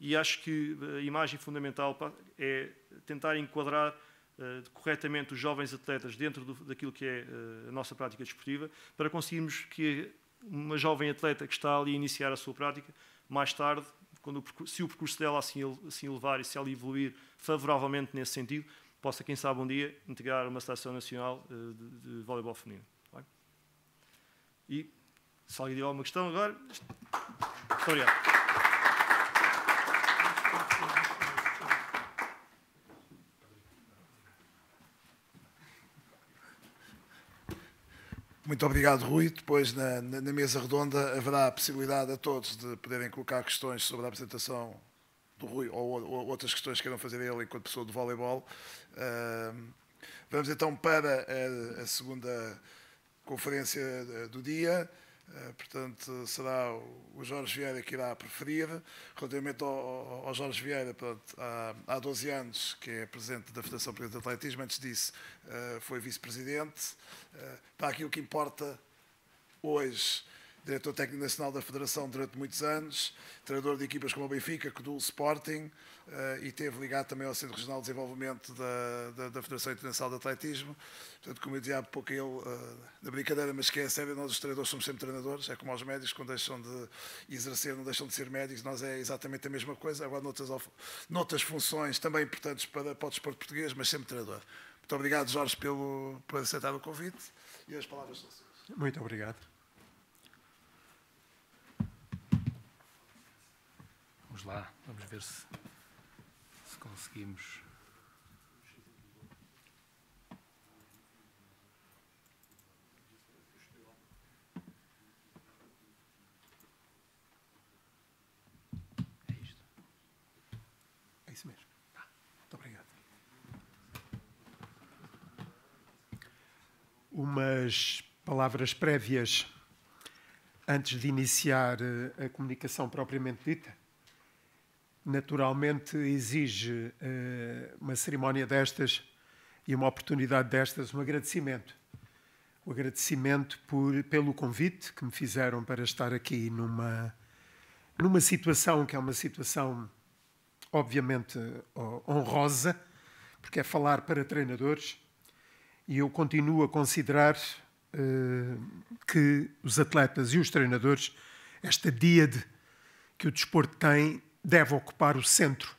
E acho que eh, a imagem fundamental é tentar enquadrar uh, corretamente os jovens atletas dentro do, daquilo que é uh, a nossa prática desportiva, para conseguirmos que uma jovem atleta que está ali a iniciar a sua prática mais tarde, quando o percurso, se o percurso dela assim, assim levar e se ela evoluir favoravelmente nesse sentido, possa, quem sabe, um dia integrar uma seleção nacional uh, de, de voleibol feminino. Tá e se alguém tiver alguma questão agora. Muito obrigado. Muito obrigado, Rui. Depois, na, na, mesa redonda, haverá a possibilidade a todos de poderem colocar questões sobre a apresentação do Rui ou, ou outras questões que queiram fazer a ele enquanto pessoa do voleibol. Uh, vamos então para a, a segunda conferência eh, do dia. Eh, portanto, será o Jorge Vieira que irá preferir. Relativamente ao, ao Jorge Vieira, portanto, há, há 12 anos que é presidente da Federação Portuguesa de Atletismo, antes disso eh, foi vice-presidente. Eh, para o que importa hoje, diretor técnico nacional da Federação durante muitos anos, treinador de equipas como o Benfica, que do Sporting, eh, e teve ligado também ao Centro Regional de Desenvolvimento da, da, da Federação Internacional de Atletismo. Portanto, como eu dizia há pouco, ele, da eh, brincadeira, mas que é sério, nós os treinadores somos sempre treinadores, é como aos médicos, quando deixam de exercer, não deixam de ser médicos, nós é exatamente a mesma coisa, agora noutras, noutras funções também importantes para, para o desporto português, mas sempre treinador. Muito obrigado, Jorge, pelo, por aceitar o convite e as palavras são suas. Muito obrigado. Vamos lá, vamos ver se, se conseguimos. É isto. É isso mesmo. Tá. Muito obrigado. Umas palavras prévias antes de iniciar eh, a comunicação propriamente dita naturalmente exige eh, uma cerimónia destas e uma oportunidade destas, um agradecimento. O agradecimento por, pelo convite que me fizeram para estar aqui numa, numa situação que é uma situação, obviamente, honrosa, porque é falar para treinadores, e eu continuo a considerar uh, que os atletas e os treinadores, esta díade que o desporto tem, deve ocupar o centro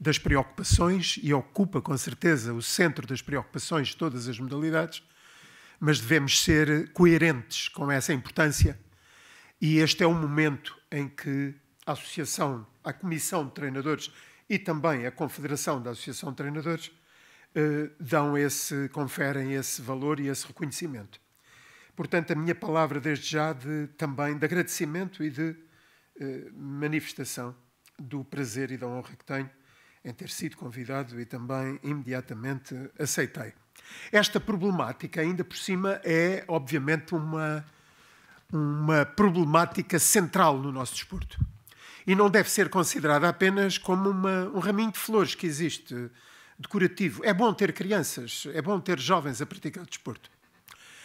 das preocupações e ocupa com certeza o centro das preocupações de todas as modalidades, mas devemos ser coerentes com essa importância. E este é um momento em que a Associação, a Comissão de Treinadores e também a Confederação da Associação de Treinadores eh, dão esse, conferem esse valor e esse reconhecimento. Portanto, a minha palavra desde já de, também de agradecimento e de eh, manifestação do prazer e da honra que tenho em ter sido convidado e também imediatamente aceitei. Esta problemática, ainda por cima, é obviamente uma, uma problemática central no nosso desporto. E não deve ser considerada apenas como uma, um raminho de flores que existe decorativo. É bom ter crianças, é bom ter jovens a praticar desporto.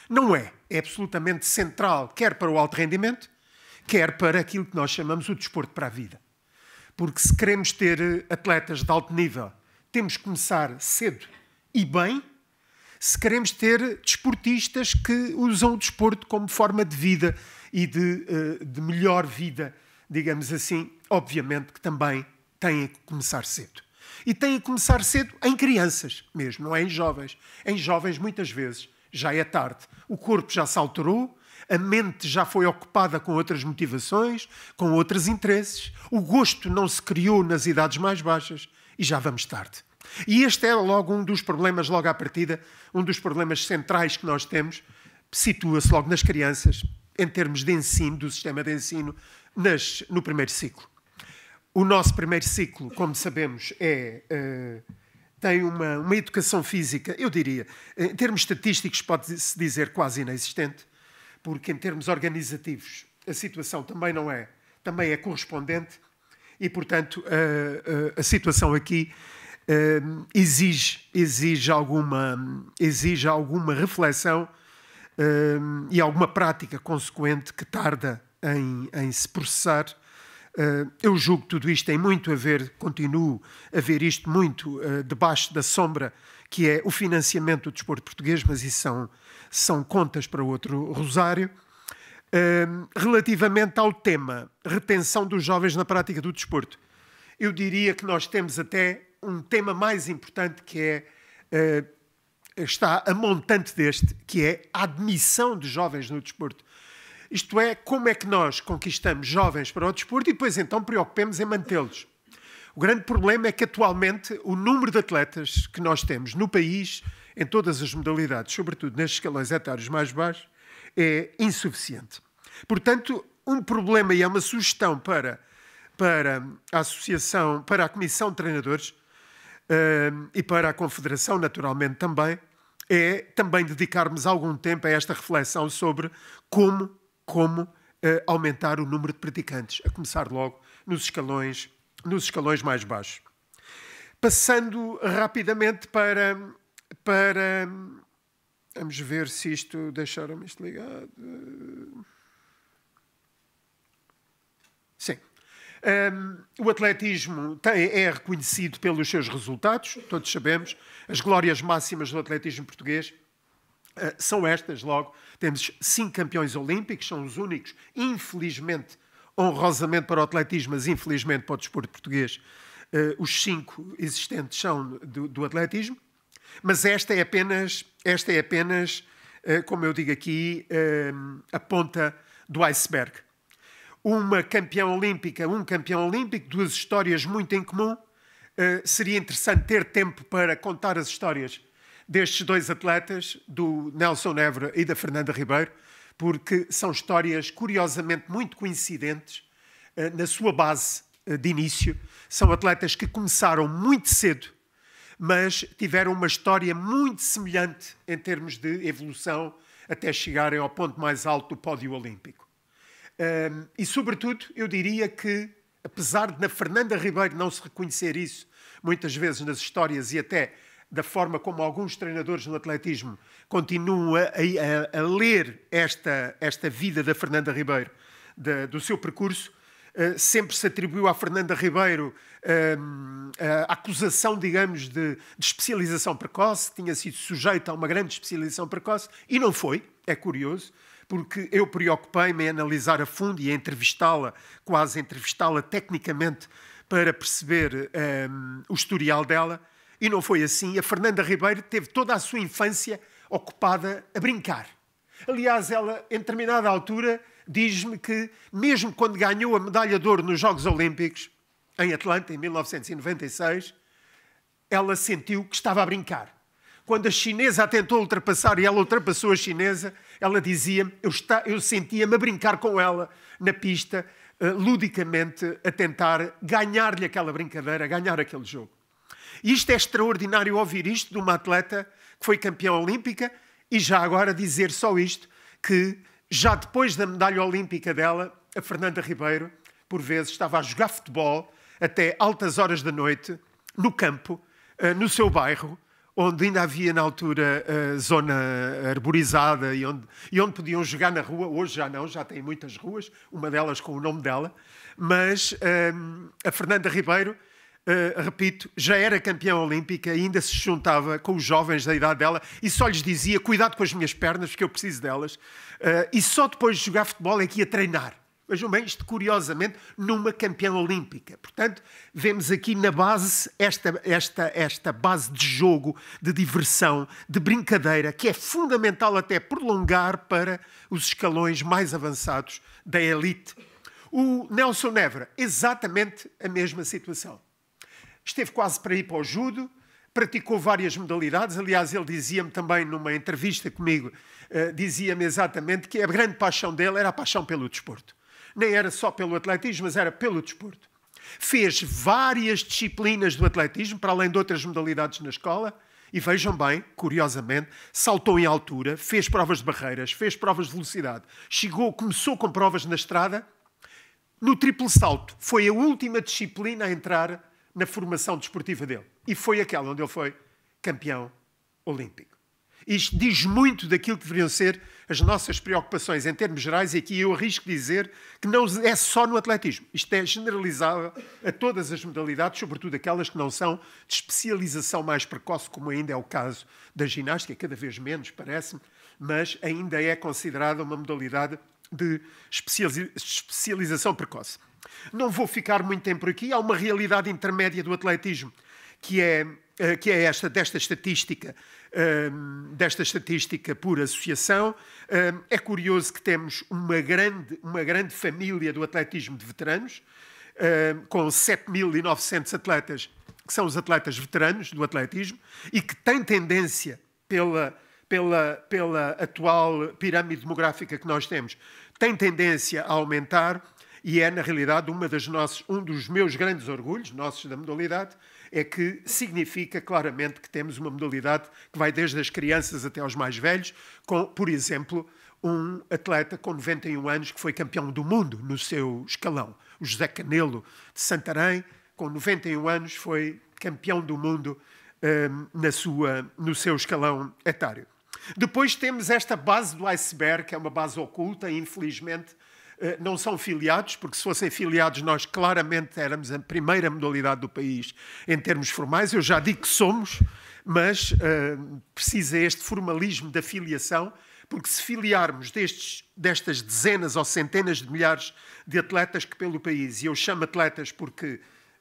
Não é. É absolutamente central, quer para o alto rendimento, quer para aquilo que nós chamamos o desporto para a vida. Porque se queremos ter eh, atletas de alto nível, temos que começar cedo e bem. Se queremos ter desportistas que usam o desporto como forma de vida e de, eh, de melhor vida, digamos assim, obviamente que também têm que começar cedo. E têm que começar cedo em crianças mesmo, não é em jovens. Em jovens, muitas vezes, já é tarde. O corpo já se alterou, a mente já foi ocupada com outras motivações, com outros interesses, o gosto não se criou nas idades mais baixas e já vamos tarde. E este é logo um dos problemas, logo à partida, um dos problemas centrais que nós temos, situa-se logo nas crianças, em termos de ensino, do sistema de ensino, nas, no primeiro ciclo. O nosso primeiro ciclo, como sabemos, é. Uh, tem uma, uma educação física, eu diria, em termos estatísticos, pode-se dizer quase inexistente porque em termos organizativos a situação também não é, também é correspondente e, portanto, a, a situação aqui hum, exige, exige, alguma, exige alguma reflexão hum, e alguma prática consequente que tarda em, em se processar. Uh, eu julgo que tudo isto tem muito a ver, continuo a ver isto muito debaixo da sombra que é o financiamento do desporto português, mas isso são, são contas para outro rosário. Eh, relativamente ao tema retenção dos jovens na prática do desporto, eu diria que nós temos até um tema mais importante que é eh, está a montante deste, que é a admissão de jovens no desporto. Isto é, como é que nós conquistamos jovens para o desporto e depois então preocupemos em mantê-los. O grande problema é que, atualmente, o número de atletas que nós temos no país, em todas as modalidades, sobretudo nestes escalões etários mais baixos, é insuficiente. Portanto, um problema e é uma sugestão para, para a Associação, para a Comissão de Treinadores uh, e para a Confederação, naturalmente, também, é também dedicarmos algum tempo a esta reflexão sobre como, como uh, aumentar o número de praticantes, a começar logo nos escalões nos escalões mais baixos. Passando rapidamente para. para vamos ver se isto. Deixaram-me isto ligado. Sim. Um, o atletismo tem, é reconhecido pelos seus resultados, todos sabemos. As glórias máximas do atletismo português uh, são estas, logo. Temos cinco campeões olímpicos, são os únicos, infelizmente, honrosamente para o atletismo, mas infelizmente para o desporto português, eh, os cinco existentes são do, do atletismo. Mas esta é apenas, esta é apenas eh, como eu digo aqui, eh, a ponta do iceberg. Uma campeã olímpica, um campeão olímpico, duas histórias muito em comum. Seria interessante ter tempo para contar as histórias destes dois atletas, do Nelson Évora e da Fernanda Ribeiro, porque são histórias curiosamente muito coincidentes eh, na sua base eh, de início. São atletas que começaram muito cedo, mas tiveram uma história muito semelhante em termos de evolução até chegarem ao ponto mais alto do pódio olímpico. Ehm, e, sobretudo, eu diria que, apesar de na Fernanda Ribeiro não se reconhecer isso muitas vezes nas histórias e até da forma como alguns treinadores no atletismo continuam a, a, a ler esta, esta vida da Fernanda Ribeiro, de, do seu percurso, eh, sempre se atribuiu à Fernanda Ribeiro eh, a acusação, digamos, de, de, especialização precoce, tinha sido sujeita a uma grande especialização precoce, e não foi, é curioso, porque eu preocupei-me em analisar a fundo e a entrevistá-la, quase entrevistá-la tecnicamente, para perceber um, eh, o historial dela, e não foi assim. A Fernanda Ribeiro teve toda a sua infância ocupada a brincar. Aliás, ela, em determinada altura, diz-me que, mesmo quando ganhou a medalha de ouro nos Jogos Olímpicos, em Atlanta, em 1996, ela sentiu que estava a brincar. Quando a chinesa a tentou ultrapassar e ela ultrapassou a chinesa, ela dizia: Eu, eu sentia-me a brincar com ela na pista, uh, ludicamente, a tentar ganhar-lhe aquela brincadeira, ganhar aquele jogo. Isto é extraordinário ouvir isto de uma atleta que foi campeã olímpica e já agora dizer só isto, que já depois da medalha olímpica dela, a Fernanda Ribeiro, por vezes, estava a jogar futebol até altas horas da noite, no campo, eh, no seu bairro, onde ainda havia na altura eh, zona arborizada e onde, e onde podiam jogar na rua. Hoje já não, já tem muitas ruas, uma delas com o nome dela. Mas um, ehm, a Fernanda Ribeiro Uh, repito, já era campeã olímpica, ainda se juntava com os jovens da idade dela e só lhes dizia: cuidado com as minhas pernas, porque eu preciso delas. Uh, e só depois de jogar futebol é que ia treinar. Vejam bem, isto curiosamente numa campeã olímpica. Portanto, vemos aqui na base esta, esta, esta base de jogo, de diversão, de brincadeira, que é fundamental até prolongar para os escalões mais avançados da elite. O Nelson Nevra, exatamente a mesma situação esteve quase para ir para o judo, praticou várias modalidades. Aliás, ele dizia-me também numa entrevista comigo, eh, dizia-me exatamente que a grande paixão dele era a paixão pelo desporto. Nem era só pelo atletismo, mas era pelo desporto. Fez várias disciplinas do atletismo, para além de outras modalidades na escola. E vejam bem, curiosamente, saltou em altura, fez provas de barreiras, fez provas de velocidade, chegou, começou com provas na estrada. No triplo salto, foi a última disciplina a entrar na formação desportiva dele. E foi aquela onde ele foi campeão olímpico. Isto diz muito daquilo que deveriam ser as nossas preocupações em termos gerais, e aqui eu arrisco dizer que não é só no atletismo. Isto é generalizado a todas as modalidades, sobretudo aquelas que não são de especialização mais precoce, como ainda é o caso da ginástica, cada vez menos, parece-me, mas ainda é considerada uma modalidade de especialização precoce. Não vou ficar muito tempo aqui, há uma realidade intermédia do atletismo, que é, eh, que é esta, desta estatística, ehm, desta estatística por associação. Ehm, é curioso que temos uma grande, uma grande família do atletismo de veteranos, ehm, com 7.900 atletas, que são os atletas veteranos do atletismo, e que tem tendência pela, pela, pela atual pirâmide demográfica que nós temos, tem tendência a aumentar e é, na realidade, uma das nossas, um dos meus grandes orgulhos, nossos da modalidade, é que significa claramente que temos uma modalidade que vai desde as crianças até aos mais velhos, com, por exemplo, um atleta com 91 anos que foi campeão do mundo no seu escalão, o José Canelo de Santarém, com 91 anos foi campeão do mundo hum, na sua, no seu escalão etário. Depois temos esta base do iceberg, que é uma base oculta, infelizmente eh, não são filiados, porque se fossem filiados, nós claramente éramos a primeira modalidade do país em termos formais. Eu já digo que somos, mas eh, precisa este formalismo da filiação, porque se filiarmos destes, destas dezenas ou centenas de milhares de atletas que pelo país, e eu chamo atletas porque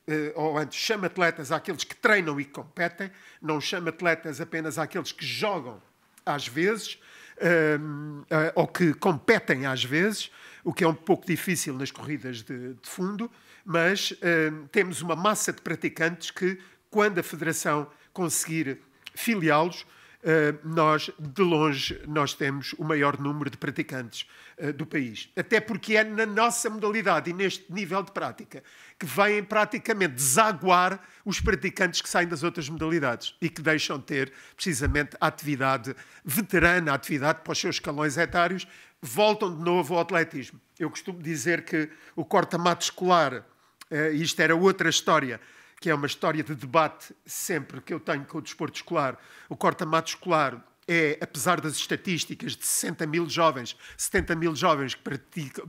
uh, ou antes, chama atletas àqueles que treinam e competem, não chama atletas apenas àqueles que jogam às vezes, uh, uh, ou que competem às vezes, o que é um pouco difícil nas corridas de, de fundo, mas hum, temos uma massa de praticantes que, quando a Federação conseguir filiá-los, hum, nós, de longe, nós temos o maior número de praticantes hum, do país. Até porque é na nossa modalidade e neste nível de prática que vêm praticamente desaguar os praticantes que saem das outras modalidades e que deixam de ter, precisamente, a atividade veterana, a atividade para os seus escalões etários, voltam de novo ao atletismo. Eu costumo dizer que o corta-mato escolar, eh, e isto era outra história, que é uma história de debate sempre que eu tenho com o desporto escolar, o corta-mato escolar é, apesar das estatísticas de 60 mil jovens, 70 mil jovens que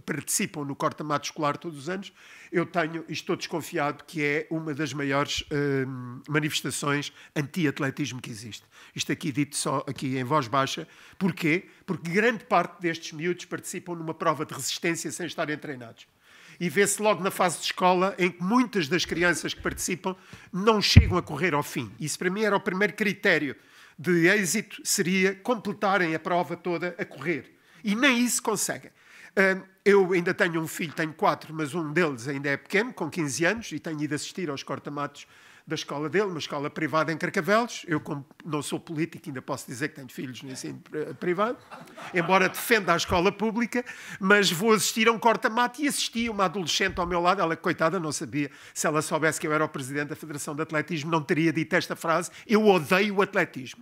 participam no corta-mato escolar todos os anos, eu tenho e estou desconfiado que é uma das maiores hum, manifestações anti-atletismo que existe. Isto aqui dito só aqui em voz baixa. Porquê? Porque grande parte destes miúdos participam numa prova de resistência sem estarem treinados e vê-se logo na fase de escola em que muitas das crianças que participam não chegam a correr ao fim. Isso para mim era o primeiro critério de êxito seria completarem a prova toda a correr. E nem isso conseguem. Hum, eu ainda tenho um filho, tenho quatro, mas um deles ainda é pequeno, com 15 anos, e tenho ido assistir aos cortamatos da escola dele, uma escola privada em Carcavelos. Eu, como não sou político, ainda posso dizer que tenho filhos no ensino privado, embora defenda a escola pública, mas vou assistir a um corta-mato e assisti uma adolescente ao meu lado. Ela, coitada, não sabia. Se ela soubesse que eu era o presidente da Federação de Atletismo, não teria dito esta frase: Eu odeio o atletismo.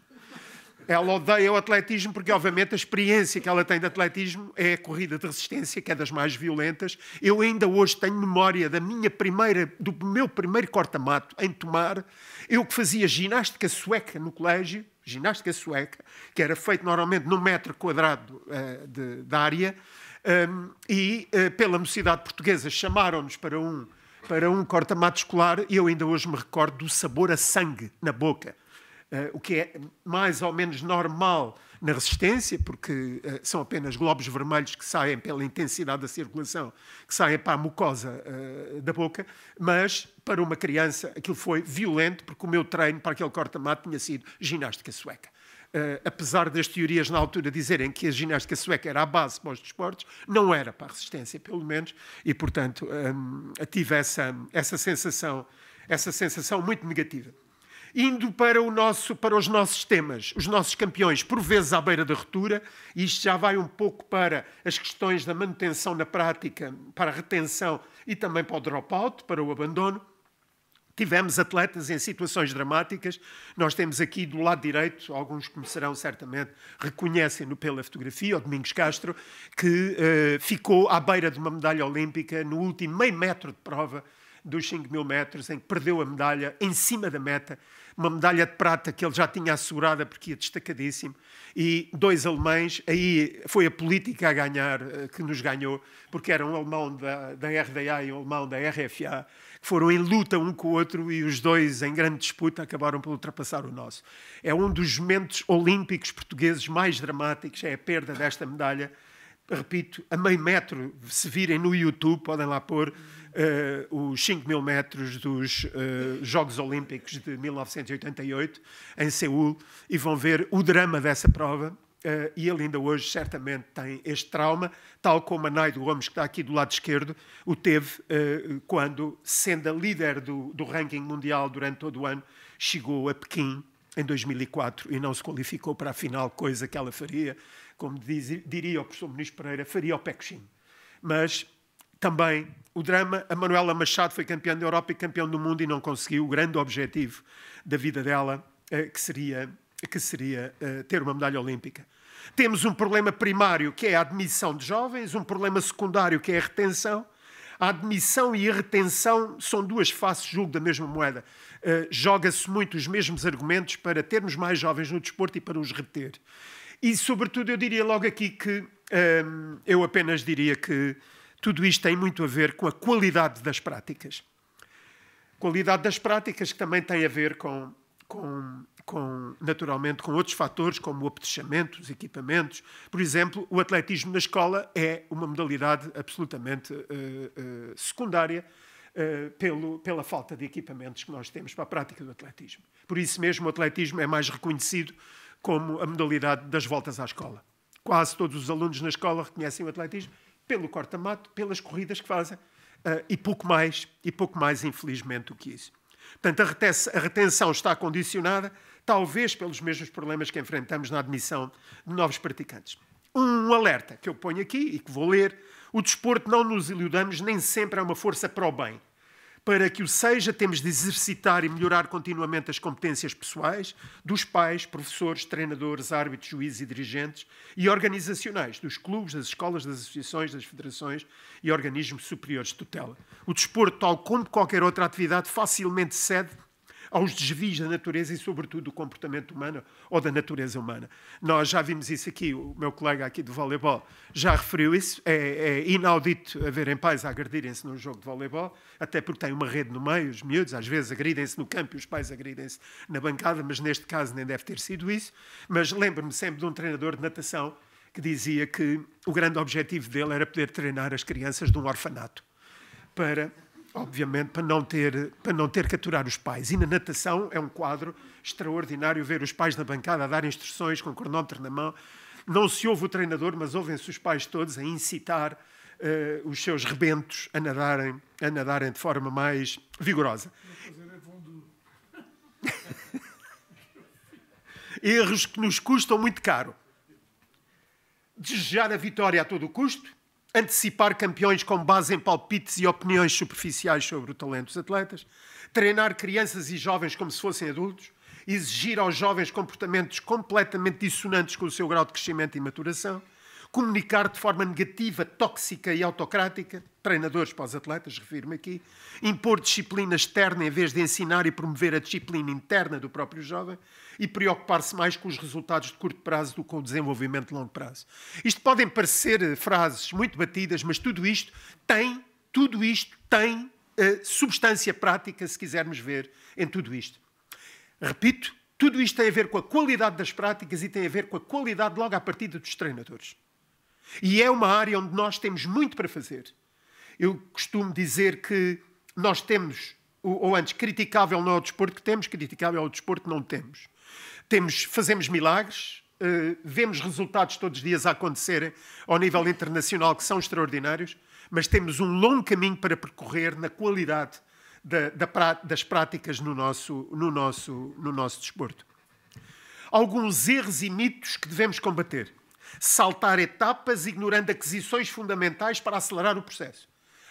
Ela odeia o atletismo porque, obviamente, a experiência que ela tem de atletismo é a corrida de resistência, que é das mais violentas. Eu ainda hoje tenho memória da minha primeira, do meu primeiro corta-mato em Tomar. Eu que fazia ginástica sueca no colégio, ginástica sueca, que era feito normalmente no metro quadrado uh, de, área, um, e uh, pela mocidade portuguesa chamaram-nos para um, para um corta-mato escolar e eu ainda hoje me recordo do sabor a sangue na boca eh, o que é mais ou menos normal na resistência, porque eh, são apenas globos vermelhos que saem pela intensidade da circulação, que saem para a mucosa eh, da boca, mas para uma criança aquilo foi violento, porque o meu treino para aquele corta-mato tinha sido ginástica sueca. Uh, apesar das teorias na altura dizerem que a ginástica sueca era a base para os desportos, não era para a resistência, pelo menos, e portanto um, tive essa, essa, sensação, essa sensação muito negativa indo para, nosso, para, os nossos temas, os nossos campeões, por vezes à beira da ruptura, e isto já vai um pouco para as questões da manutenção na prática, para a retenção e também para o dropout, para o abandono. Tivemos atletas em situações dramáticas. Nós temos aqui do lado direito, alguns começarão certamente, reconhecem-no pela fotografia, o Domingos Castro, que eh, ficou à beira de uma medalha olímpica no último meio metro de prova dos 5 mil metros, em que perdeu a medalha em cima da meta uma medalha de prata que ele já tinha assegurada porque ia destacadíssimo, e dois alemães, aí foi a política a ganhar, eh, que nos ganhou, porque era um alemão da, da RDA e um alemão da RFA, que foram em luta um com o outro e os dois, em grande disputa, acabaram por ultrapassar o nosso. É um dos momentos olímpicos portugueses mais dramáticos, é a perda desta medalha. Repito, a meio metro, se virem no YouTube, podem lá pôr eh, os 5 mil metros dos eh, Jogos Olímpicos de 1988, em Seul, e vão ver o drama dessa prova. Uh, e ele ainda hoje certamente tem este trauma, tal como a Naido Gomes, que está aqui do lado esquerdo, o teve uh, quando, sendo a líder do, do, ranking mundial durante todo o ano, chegou a Pequim em 2004 e não se qualificou para a final, coisa que ela faria, como diz, diria o professor Muniz Pereira, faria o Pequim. Mas também o drama. A Manuela Machado foi campeã da Europa e campeã do mundo e não conseguiu o grande objetivo da vida dela, eh, que seria, que seria eh, ter uma medalha olímpica. Temos um problema primário, que é a admissão de jovens, um problema secundário, que é a retenção. A admissão e a retenção são duas faces, julgo, da mesma moeda. Eh, joga-se muito os mesmos argumentos para termos mais jovens no desporto e para os reter. E, sobretudo, eu diria logo aqui que ehm, eu apenas diria que tudo isto tem muito a ver com a qualidade das práticas. Qualidade das práticas que também tem a ver com, com, com naturalmente, com outros fatores, como o apetechamento, os equipamentos. Por exemplo, o atletismo na escola é uma modalidade absolutamente uh, uh, secundária Uh, pelo, pela falta de equipamentos que nós temos para a prática do atletismo. Por isso mesmo, o atletismo é mais reconhecido como a modalidade das voltas à escola. Quase todos os alunos na escola reconhecem o atletismo pelo corta-mato, pelas corridas que fazem. Uh, e pouco mais, e pouco mais, infelizmente, do que isso. Portanto, a retenção está condicionada, talvez pelos mesmos problemas que enfrentamos na admissão de novos praticantes. Um alerta que eu ponho aqui e que vou ler: o desporto, não nos iludamos, nem sempre é uma força para o bem para que o seja, temos de exercitar e melhorar continuamente as competências pessoais dos pais, professores, treinadores, árbitros, juízes e dirigentes e organizacionais dos clubes, das escolas, das associações, das federações e organismos superiores de tutela. O desporto, tal como qualquer outra atividade, facilmente cede aos desvios da natureza e, sobretudo, do comportamento humano ou da natureza humana. Nós já vimos isso aqui, o meu colega aqui de voleibol já referiu isso. É, é inaudito haverem pais a agredirem-se num jogo de voleibol, até porque tem uma rede no meio, os miúdos às vezes agridem-se no campo e os pais agridem-se na bancada, mas neste caso nem deve ter sido isso. Mas lembro-me sempre de um treinador de natação que dizia que o grande objetivo dele era poder treinar as crianças de um orfanato para obviamente, para não ter, para não ter que aturar os pais. E na natação é um quadro extraordinário ver os pais na bancada a dar instruções com o cronómetro na mão. Não se ouve o treinador, mas ouvem-se os pais todos a incitar uh, os seus rebentos a nadarem, a nadarem de forma mais vigorosa. *laughs* Erros que nos custam muito caro. Desejar a vitória a todo custo, antecipar campeões com base em palpites e opiniões superficiais sobre o talento dos atletas, treinar crianças e jovens como se fossem adultos, exigir aos jovens comportamentos completamente dissonantes com o seu grau de crescimento e maturação, comunicar de forma negativa, tóxica e autocrática, treinadores para os atletas, refiro-me aqui, impor disciplina externa em vez de ensinar e promover a disciplina interna do próprio jovem e preocupar-se mais com os resultados de curto prazo do que com o desenvolvimento de longo prazo. Isto podem parecer eh, frases muito batidas, mas tudo isto tem, tudo isto tem uh, substância prática, se quisermos ver, em tudo isto. Repito, tudo isto tem a ver com a qualidade das práticas e tem a ver com a qualidade logo à partida dos treinadores. E é uma área onde nós temos muito para fazer. Eu costumo dizer que nós temos, ou antes, criticável não é o desporto que temos, criticável é o desporto que não temos. temos fazemos milagres, eh, vemos resultados todos os dias a acontecerem ao nível internacional que são extraordinários, mas temos um longo caminho para percorrer na qualidade da, da, das práticas no nosso, no, nosso, no nosso desporto. Alguns erros e mitos que devemos combater saltar etapas, ignorando aquisições fundamentais para acelerar o processo.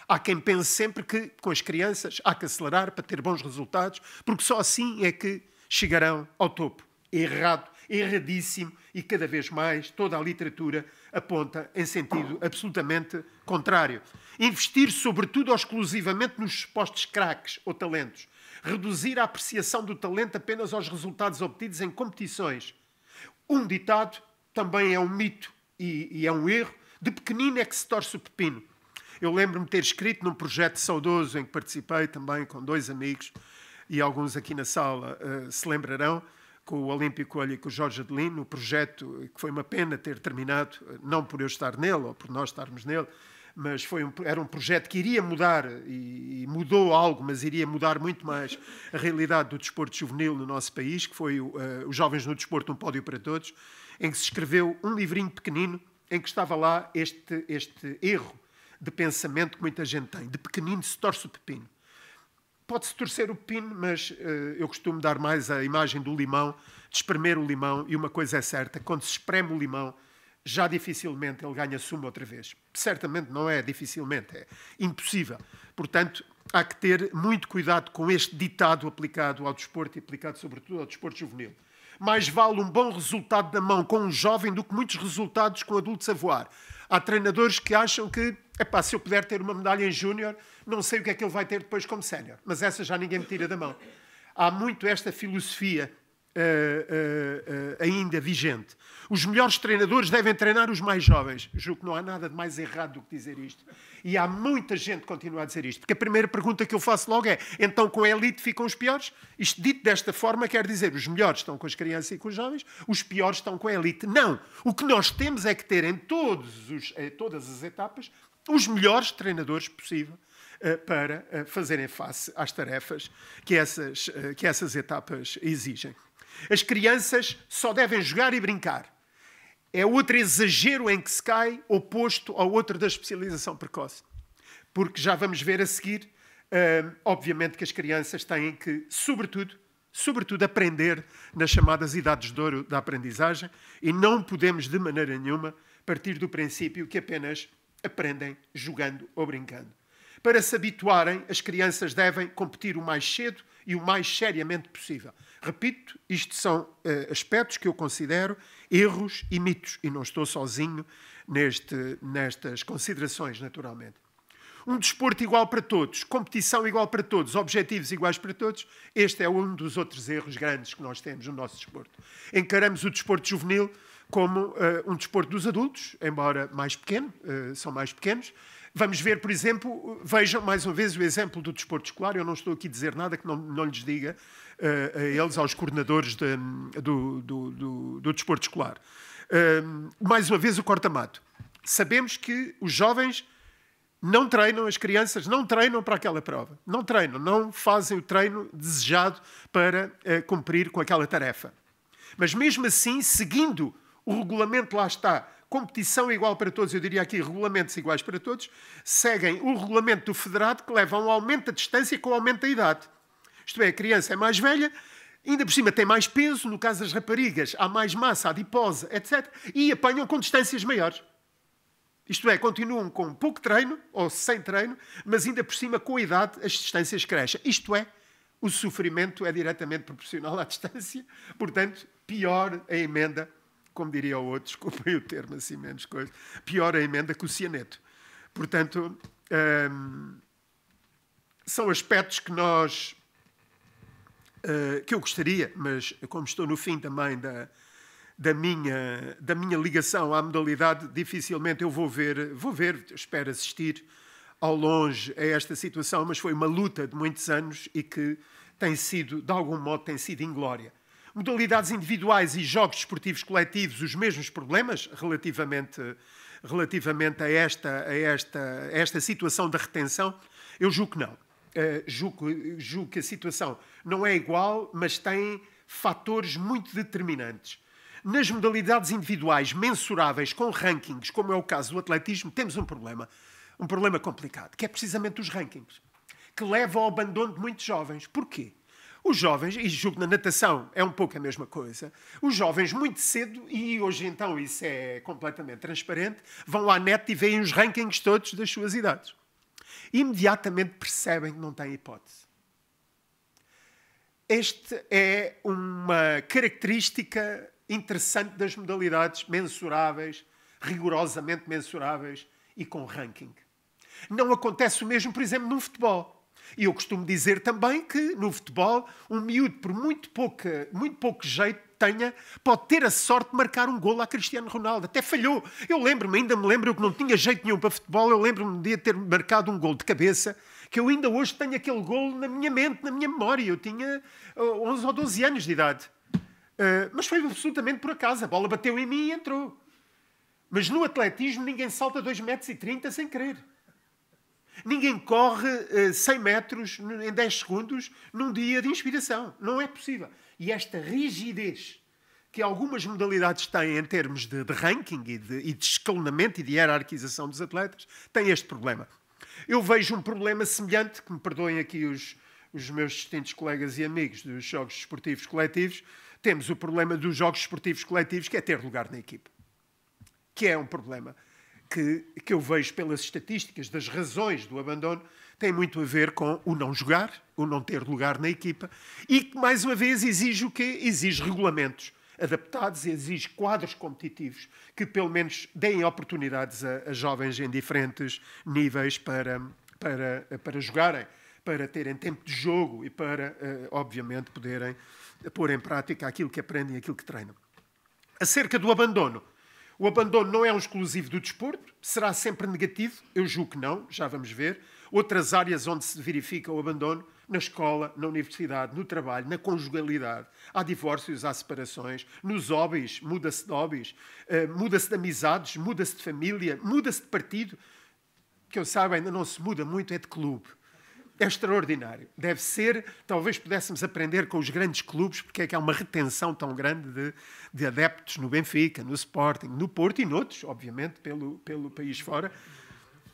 Há quem pense sempre que, com as crianças, há que acelerar para ter bons resultados, porque só assim é que chegarão ao topo. Errado, erradíssimo e cada vez mais toda a literatura aponta em sentido absolutamente contrário. Investir, sobretudo ou exclusivamente, nos supostos craques ou talentos. Reduzir a apreciação do talento apenas aos resultados obtidos em competições. Um ditado também é um mito e, e é um erro. De pequenino é que se torce o pepino. Eu lembro-me ter escrito num projeto saudoso em que participei também com dois amigos, e alguns aqui na sala uh, se lembrarão, com o Olímpico Olho e com o Jorge Adelino, o projeto eh, que foi uma pena ter terminado, eh, não por eu estar nele ou por nós estarmos nele, mas foi um, era um projeto que iria mudar e, e, mudou algo, mas iria mudar muito mais a realidade do desporto juvenil no nosso país, que foi uh, os Jovens no Desporto, um pódio para todos em que se escreveu um livrinho pequenino em que estava lá este, este erro de pensamento que muita gente tem. De pequenino se torce o pepino. Pode-se torcer o pepino, mas uh, eu costumo dar mais a imagem do limão, de espremer o limão, e uma coisa é certa: quando se espreme o limão, já dificilmente ele ganha sumo outra vez. Certamente não é dificilmente, é impossível. Portanto, há que ter muito cuidado com este ditado aplicado ao desporto e aplicado sobretudo ao desporto juvenil. Mais vale um bom resultado da mão com um jovem do que muitos resultados com adultos a voar. Há treinadores que acham que, epá, se eu puder ter uma medalha em júnior, não sei o que é que ele vai ter depois como sénior. Mas essa já ninguém me tira da mão. Há muito esta filosofia eh, eh, eh, ainda vigente. Os melhores treinadores devem treinar os mais jovens. Julgo que não há nada de mais errado do que dizer isto. E há muita gente que continua a dizer isto. Porque a primeira pergunta que eu faço logo é: então com a elite ficam os piores? Isto dito desta forma quer dizer os melhores estão com as crianças e com os jovens, os piores estão com a elite. Não. O que nós temos é que ter em, os, todas as etapas os melhores treinadores possível para fazerem face às tarefas que essas, que essas etapas exigem. As crianças só devem jogar e brincar. É outro exagero em que se cai, oposto ao outro da especialização precoce. Porque já vamos ver a seguir, hum, obviamente que as crianças têm que, sobretudo, sobretudo aprender nas chamadas idades de ouro da aprendizagem e não podemos de maneira nenhuma partir do princípio que apenas aprendem jogando ou brincando. Para se habituarem, as crianças devem competir o mais cedo e o mais seriamente possível. Repito, isto são uh, aspectos que eu considero erros e mitos, e não estou sozinho neste, nestas considerações, naturalmente. Um desporto igual para todos, competição igual para todos, objetivos iguais para todos, este é um dos outros erros grandes que nós temos no nosso desporto. Encaramos o desporto juvenil como uh, um desporto dos adultos, embora mais pequeno, uh, são mais pequenos, Vamos ver, por exemplo, vejam mais uma vez o exemplo do desporto escolar. Eu não estou aqui a dizer nada que não, não lhes diga uh, a eles, aos coordenadores de, do, do, do, do, desporto escolar. Uh, mais uma vez o corta-mato. Sabemos que os jovens não treinam, as crianças não treinam para aquela prova. Não treinam, não fazem o treino desejado para uh, cumprir com aquela tarefa. Mas mesmo assim, seguindo o regulamento lá está competição é igual para todos, eu diria aqui regulamentos iguais para todos, seguem o regulamento do federado que leva a um aumento da distância com o aumento da idade. Isto é, a criança é mais velha, ainda por cima tem mais peso, no caso das raparigas, há mais massa adiposa, etc. E apanham com distâncias maiores. Isto é, continuam com pouco treino ou sem treino, mas ainda por cima, com a idade, as distâncias crescem. Isto é, o sofrimento é diretamente proporcional à distância, portanto, pior a emenda como diria o outro, *laughs* desculpem o termo assim, menos coisa, pior a emenda que o cianeto. Portanto, hum, são aspectos que nós. Uh, que eu gostaria, mas como estou no fim também da, da, minha, da minha ligação à modalidade, dificilmente eu vou ver, vou ver, espero assistir ao longe a esta situação, mas foi uma luta de muitos anos e que tem sido, de algum modo, tem sido inglória. Modalidades individuais e jogos desportivos coletivos, os mesmos problemas relativamente, relativamente a, esta, a, esta, a esta situação da retenção? Eu julgo que não. Uh, julgo, julgo que a situação não é igual, mas tem fatores muito determinantes. Nas modalidades individuais mensuráveis com rankings, como é o caso do atletismo, temos um problema, um problema complicado, que é precisamente os rankings, que leva ao abandono de muitos jovens. Porquê? Os jovens, e julgo na natação é um pouco a mesma coisa, os jovens muito cedo, e hoje então isso é completamente transparente, vão à net e veem os rankings todos das suas idades. Imediatamente percebem que não têm hipótese. Esta é uma característica interessante das modalidades mensuráveis, rigorosamente mensuráveis e com ranking. Não acontece o mesmo, por exemplo, no futebol. E eu costumo dizer também que no futebol, um miúdo, por muito pouco, muito pouco jeito, tenha, pode ter a sorte de marcar um golo a Cristiano Ronaldo. Até falhou. Eu lembro-me, ainda me lembro, que não tinha jeito nenhum para futebol, eu lembro-me de ter marcado um golo de cabeça, que eu ainda hoje tenho aquele golo na minha mente, na minha memória. Eu tinha 11 uh, ou 12 anos de idade. Uh, mas foi absolutamente por acaso. A bola bateu em mim e entrou. Mas no atletismo ninguém salta 2,30 metros e sem querer. Ninguém corre 100 eh, metros em 10 segundos num dia de inspiração. Não é possível. E esta rigidez que algumas modalidades têm em termos de, de ranking e de, e de escalonamento e de hierarquização dos atletas, tem este problema. Eu vejo um problema semelhante, que me perdoem aqui os, os meus distintos colegas e amigos dos Jogos esportivos Coletivos, temos o problema dos Jogos esportivos Coletivos, que é ter lugar na equipe. Que é um problema que, que eu vejo pelas estatísticas das razões do abandono tem muito a ver com o não jogar, o não ter lugar na equipa e que, mais uma vez, exige o quê? Exige regulamentos adaptados, exige quadros competitivos que, pelo menos, deem oportunidades a, a jovens em diferentes níveis para, para, para jogarem, para terem tempo de jogo e para, eh, obviamente, poderem pôr em prática aquilo que aprendem e aquilo que treinam. Acerca do abandono, o abandono não é um exclusivo do desporto, será sempre negativo? Eu julgo que não, já vamos ver. Outras áreas onde se verifica o abandono, na escola, na universidade, no trabalho, na conjugalidade. Há divórcios, há separações, nos hobbies, muda-se de hobbies, eh, muda-se de amizades, muda-se de família, muda-se de partido. Que eu saiba, ainda não se muda muito, é de clube é extraordinário. Deve ser, talvez pudéssemos aprender com os grandes clubes, porque é que há uma retenção tão grande de, de adeptos no Benfica, no Sporting, no Porto e noutros, obviamente, pelo, pelo país fora.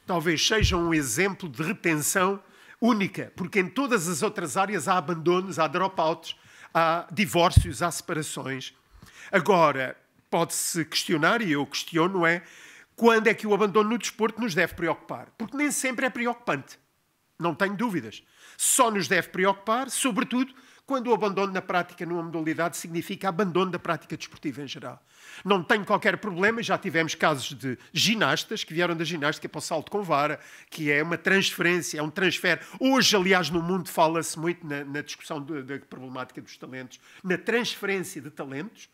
Talvez seja um exemplo de retenção única, porque em todas as outras áreas há abandonos, há dropouts, há divórcios, há separações. Agora, pode-se questionar, e eu questiono, é quando é que o abandono no desporto nos deve preocupar? Porque nem sempre é preocupante não tenho dúvidas. Só nos deve preocupar, sobretudo, quando o abandono na prática numa modalidade significa abandono da prática desportiva em geral. Não tenho qualquer problema, já tivemos casos de ginastas que vieram da ginástica para o salto com vara, que é uma transferência, é um transfer. Hoje, aliás, no mundo fala-se muito na, na discussão da problemática dos talentos, na transferência de talentos.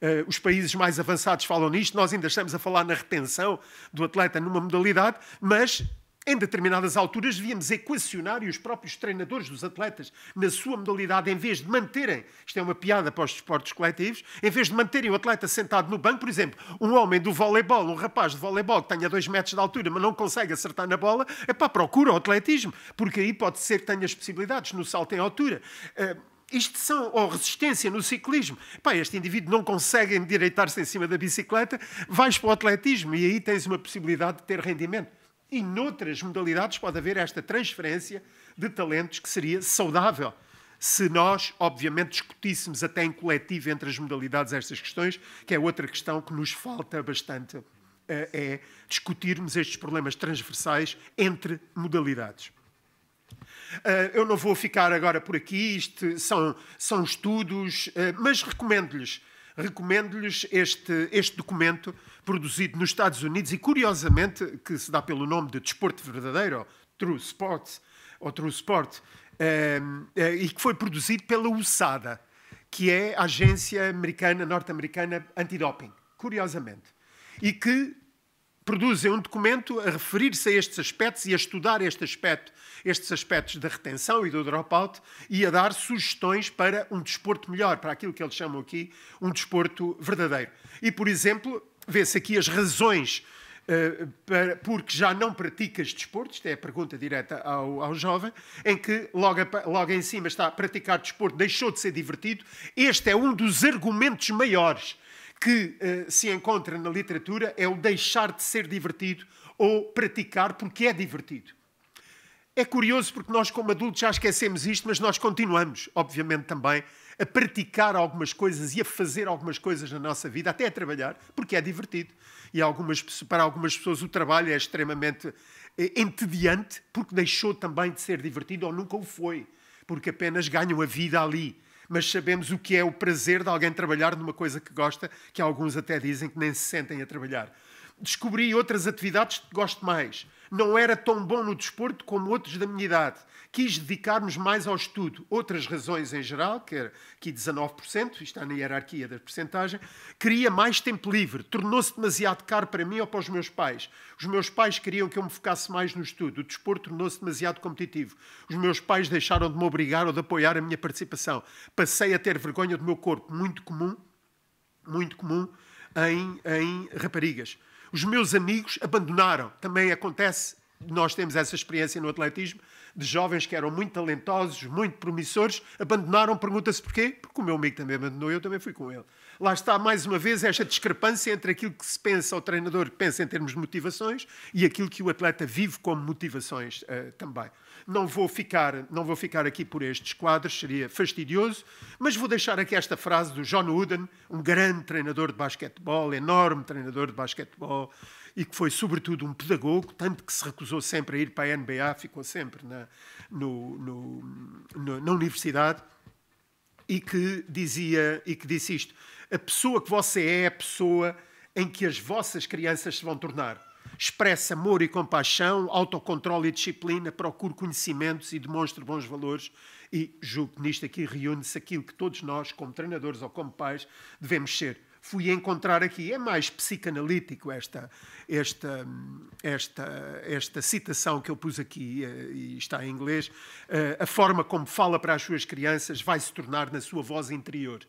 Uh, os países mais avançados falam nisto, nós ainda estamos a falar na retenção do atleta numa modalidade, mas em determinadas alturas, devíamos equacionar e os próprios treinadores dos atletas, na sua modalidade, em vez de manterem, isto é uma piada para os desportos coletivos, em vez de manterem o atleta sentado no banco, por exemplo, um homem do voleibol, um rapaz de voleibol que tenha dois metros de altura, mas não consegue acertar na bola, é pá, procura o atletismo, porque aí pode ser que tenhas possibilidades no salto em altura. Uh, isto são, ou resistência no ciclismo. Pá, este indivíduo não consegue endireitar-se em cima da bicicleta, vais para o atletismo e aí tens uma possibilidade de ter rendimento. E noutras modalidades pode haver esta transferência de talentos que seria saudável se nós, obviamente, discutíssemos até em coletivo entre as modalidades estas questões, que é outra questão que nos falta bastante, eh, é discutirmos estes problemas transversais entre modalidades. Eh, eu não vou ficar agora por aqui, isto são, são estudos, eh, mas recomendo-lhes recomendo-lhes este, este documento produzido nos Estados Unidos e, curiosamente, que se dá pelo nome de Desporto Verdadeiro, True Sports, ou True Sport, ehm, eh, e que foi produzido pela USADA, que é a agência americana, norte-americana antidoping, curiosamente. E que produzem um documento a referir-se a estes aspectos e a estudar este aspecto, estes aspectos da retenção e do dropout e a dar sugestões para um desporto melhor, para aquilo que eles chamam aqui um desporto verdadeiro. E, por exemplo, vê-se aqui as razões uh, para, porque já não praticas desporto, isto é a pergunta direta ao, ao jovem, em que logo, a, logo em cima está praticar desporto deixou de ser divertido. Este é um dos argumentos maiores que uh, se encontra na literatura é o deixar de ser divertido ou praticar porque é divertido. É curioso porque nós, como adultos, já esquecemos isto, mas nós continuamos, obviamente, também a praticar algumas coisas e a fazer algumas coisas na nossa vida, até a trabalhar, porque é divertido. E algumas, para algumas pessoas o trabalho é extremamente eh, entediante, porque deixou também de ser divertido ou nunca o foi, porque apenas ganham a vida ali mas sabemos o que é o prazer de alguém trabalhar numa coisa que gosta, que alguns até dizem que nem se sentem a trabalhar. Descobri outras atividades que gosto mais não era tão bom no desporto como outros da minha idade. Quis dedicar-nos mais ao estudo. Outras razões em geral, que era aqui 19%, está na hierarquia da percentagem, queria mais tempo livre. Tornou-se demasiado caro para mim ou para os meus pais. Os meus pais queriam que eu me focasse mais no estudo. O desporto tornou-se demasiado competitivo. Os meus pais deixaram de me obrigar ou de apoiar a minha participação. Passei a ter vergonha do meu corpo, muito comum, muito comum em, em raparigas. Os meus amigos abandonaram. Também acontece, nós temos essa experiência no atletismo, de jovens que eram muito talentosos, muito promissores, abandonaram. Pergunta-se porquê? Porque o meu amigo também abandonou, eu também fui com ele. Lá está, mais uma vez, esta discrepância entre aquilo que se pensa, o treinador pensa em termos de motivações, e aquilo que o atleta vive como motivações uh, também. Não vou ficar, não vou ficar aqui por estes quadros, seria fastidioso, mas vou deixar aqui esta frase do John Wooden, um grande treinador de basquetebol, enorme treinador de basquetebol, e que foi sobretudo um pedagogo, tanto que se recusou sempre a ir para a NBA, ficou sempre na, no, no, no, na universidade, e que dizia e que disse isto: a pessoa que você é é a pessoa em que as vossas crianças se vão tornar expressa amor e compaixão, autocontrole e disciplina, procura conhecimentos e demonstre bons valores. E julgo que nisto aqui reúne-se aquilo que todos nós, como treinadores ou como pais, devemos ser. Fui encontrar aqui, é mais psicanalítico esta, esta, esta, esta citação que eu pus aqui, eh, e está em inglês. Eh, a forma como fala para as suas crianças vai se tornar na sua voz interior.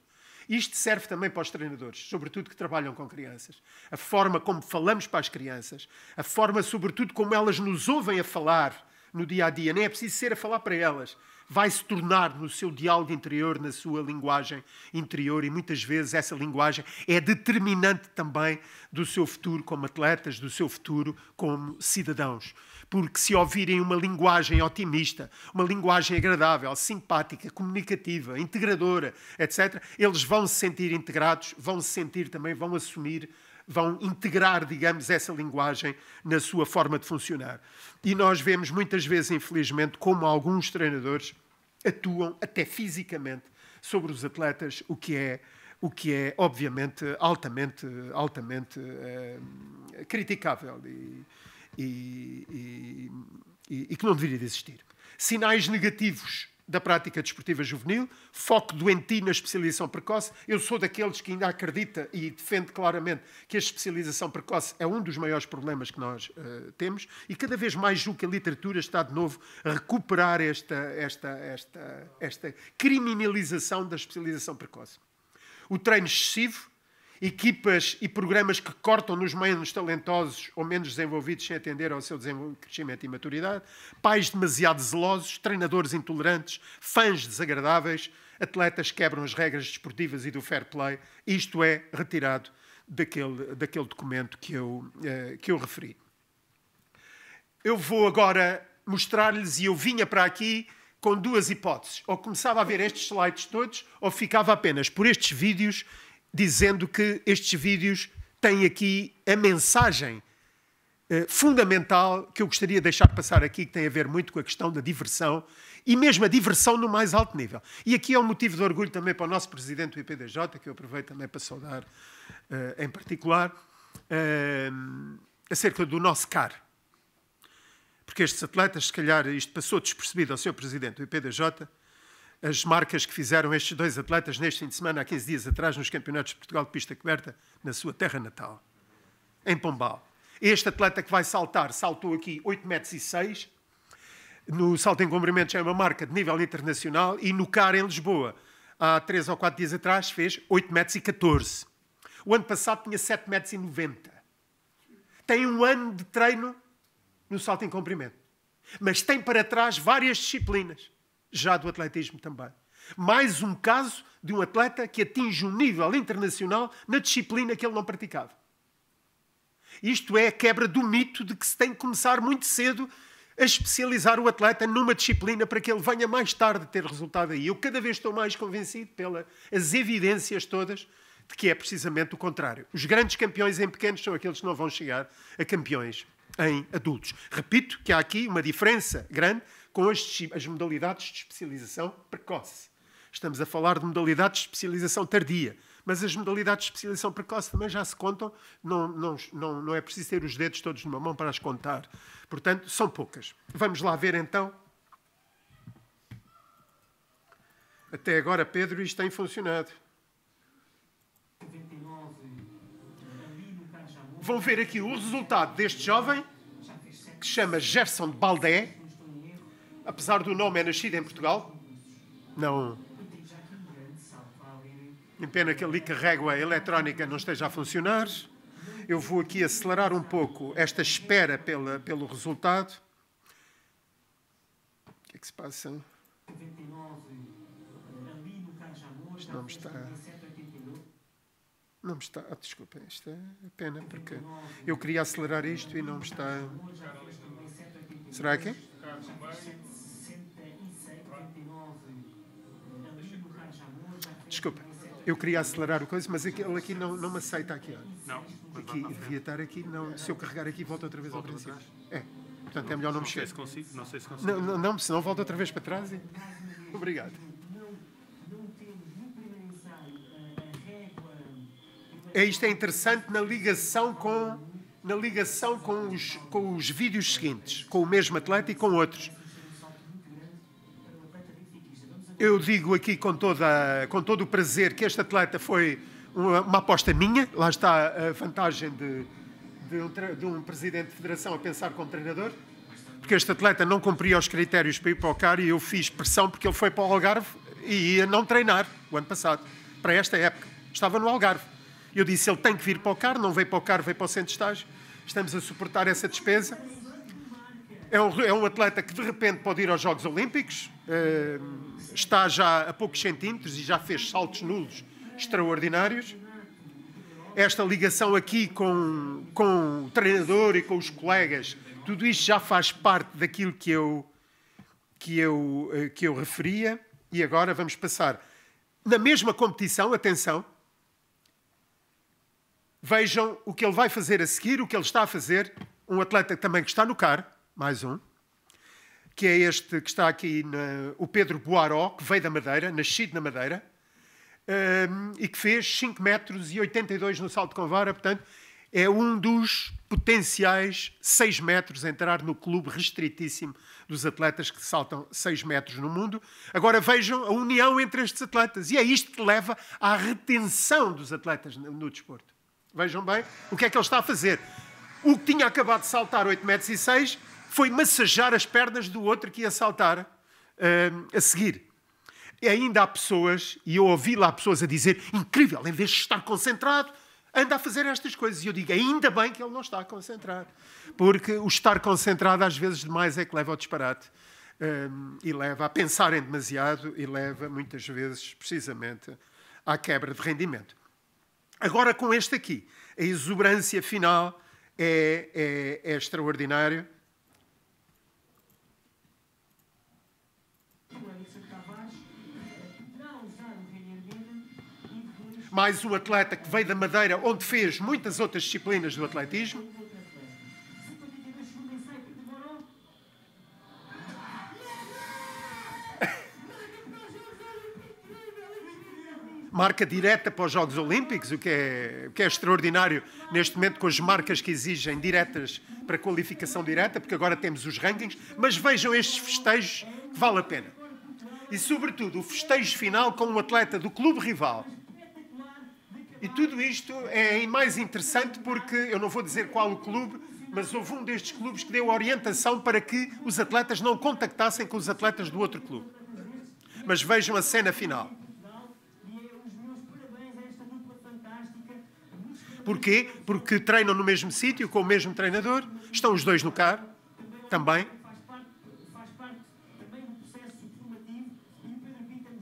Isto serve também para os treinadores, sobretudo que trabalham com crianças. A forma como falamos para as crianças, a forma, sobretudo, como elas nos ouvem a falar no dia a dia, nem é preciso ser a falar para elas. Vai se tornar no seu diálogo interior, na sua linguagem interior, e muitas vezes essa linguagem é determinante também do seu futuro como atletas, do seu futuro como cidadãos porque se ouvirem uma linguagem otimista, uma linguagem agradável, simpática, comunicativa, integradora, etc., eles vão se sentir integrados, vão se sentir também, vão assumir, vão integrar, digamos, essa linguagem na sua forma de funcionar. E nós vemos muitas vezes, infelizmente, como alguns treinadores atuam até fisicamente sobre os atletas, o que é o que é obviamente altamente altamente é, criticável e, e, e, e que não deveria de existir. Sinais negativos da prática desportiva juvenil, foco doentio na especialização precoce. Eu sou daqueles que ainda acredita e defende claramente que a especialização precoce é um dos maiores problemas que nós uh, temos e cada vez mais julgo que a literatura está de novo a recuperar esta, esta, esta, esta criminalização da especialização precoce. O treino excessivo, equipas e programas que cortam nos menos talentosos ou menos desenvolvidos sem atender ao seu crescimento e maturidade, pais demasiado zelosos, treinadores intolerantes, fãs desagradáveis, atletas que quebram as regras desportivas e do fair play. Isto é retirado daquele, daquele documento que eu, eh, que eu referi. Eu vou agora mostrar-lhes, e eu vinha para aqui com duas hipóteses. Ou começava a ver estes slides todos, ou ficava apenas por estes vídeos dizendo que estes vídeos têm aqui a mensagem eh, fundamental que eu gostaria de deixar passar aqui, que tem a ver muito com a questão da diversão e mesmo a diversão no mais alto nível. E aqui é um motivo de orgulho também para o nosso presidente do IPDJ, que eu aproveito também para saudar eh, em particular, eh, acerca do nosso CAR. Porque estes atletas, se calhar isto passou despercebido ao Sr. presidente do IPDJ, as marcas que fizeram estes dois atletas neste fim de semana, há 15 dias atrás, nos Campeonatos de Portugal de Pista Coberta, na sua terra natal, em Pombal. Este atleta que vai saltar, saltou aqui 8,06 metros, e no salto em já é uma marca de nível internacional, e no CAR em Lisboa, há 3 ou 4 dias atrás, fez 8,14 metros. E O ano passado tinha 7,90 metros. E Tem um ano de treino no salto em comprimento, mas tem para trás várias disciplinas já do atletismo também. Mais um caso de um atleta que atinge um nível internacional na disciplina que ele não praticava. Isto é a quebra do mito de que se tem que começar muito cedo a especializar o atleta numa disciplina para que ele venha mais tarde ter resultado aí. Eu cada vez estou mais convencido pelas evidências todas de que é precisamente o contrário. Os grandes campeões em pequenos são aqueles que não vão chegar a campeões em adultos. Repito que há aqui uma diferença grande com as, as modalidades de especialização precoce. Estamos a falar de modalidades de especialização tardia, mas as modalidades de especialização precoce também já se contam, não, não, não, não é preciso ter os dedos todos numa mão para as contar. Portanto, são poucas. Vamos lá ver então. Até agora, Pedro, isto tem funcionado. Vão ver aqui o resultado deste jovem, que se chama Gerson de Baldé, apesar do nome, é nascido em Portugal. Não. Em pena que ali a a eletrónica não esteja a funcionar. Eu vou aqui acelerar um pouco esta espera pela, pelo resultado. O que é que se passa? Não me não está. Não me está. Ah, desculpa, isto é pena, porque eu queria acelerar isto e não me está. Será que é? Desculpa, eu queria acelerar o coisa, mas ele aqui não, não me aceita aqui. Não. Aqui, devia estar aqui, não. Se eu carregar aqui, volta outra vez volta ao princípio. É. Portanto, não, é melhor não, não mexer. Sei se consigo, não sei se consigo. Não, não, não senão volta outra vez para trás. E... Obrigado. É, isto é interessante na ligação com na ligação com os, com os vídeos seguintes, com o mesmo atleta e com outros. Eu digo aqui com, toda, com todo o prazer que este atleta foi uma, uma aposta minha, lá está a vantagem de, de, um, de um presidente de federação a pensar como treinador, porque este atleta não cumpria os critérios para ir para o CAR e eu fiz pressão porque ele foi para o Algarve e ia não treinar o ano passado, para esta época. Estava no Algarve. Eu disse, ele tem que vir para o CAR, não veio para o CAR, veio para o centro de estágio. Estamos a suportar essa despesa. É um, é um atleta que de repente pode ir aos Jogos Olímpicos, eh, está já a poucos centímetros e já fez saltos nulos extraordinários. Esta ligação aqui com, com o treinador e com os colegas, tudo isto já faz parte daquilo que eu, que eu, eh, que eu referia. E agora vamos passar. Na mesma competição, atenção, vejam o que ele vai fazer a seguir, o que ele está a fazer. Um atleta também que está no CAR, mais um que é este que está aqui, na, o Pedro Boaró, que veio da Madeira, nascido na Madeira, um, ehm, e que fez 5 metros e 82 no salto com vara, portanto, é um dos potenciais 6 metros a entrar no clube restritíssimo dos atletas que saltam 6 metros no mundo. Agora vejam a união entre estes atletas, e é isto que leva à retenção dos atletas no, no desporto. Vejam bem o que é que ele está a fazer. O que tinha acabado de saltar 8 metros e 6 foi massajar as pernas do outro que ia saltar uh, a seguir. E ainda há pessoas, e eu ouvi lá pessoas a dizer: incrível, em vez de estar concentrado, anda a fazer estas coisas. E eu digo: ainda bem que ele não está concentrado. Porque o estar concentrado, às vezes, demais é que leva ao disparate. Um, e leva a pensar em demasiado e leva, muitas vezes, precisamente, à quebra de rendimento. Agora, com este aqui, a exuberância final é, é, é extraordinária. mais o atleta que veio da Madeira, onde fez muitas outras disciplinas do atletismo. Marca direta para os Jogos Olímpicos, o que, é, o que é extraordinário neste momento com as marcas que exigem diretas para qualificação direta, porque agora temos os rankings, mas vejam estes festejos que vale a pena. E, sobretudo, o festejo final com um atleta do clube rival, e tudo isto é mais interessante porque eu não vou dizer qual o clube, mas houve um destes clubes que deu orientação para que os atletas não contactassem com os atletas do outro clube. Mas vejam a cena final. Porquê? Porque treinam no mesmo sítio, com o mesmo treinador, estão os dois no carro também.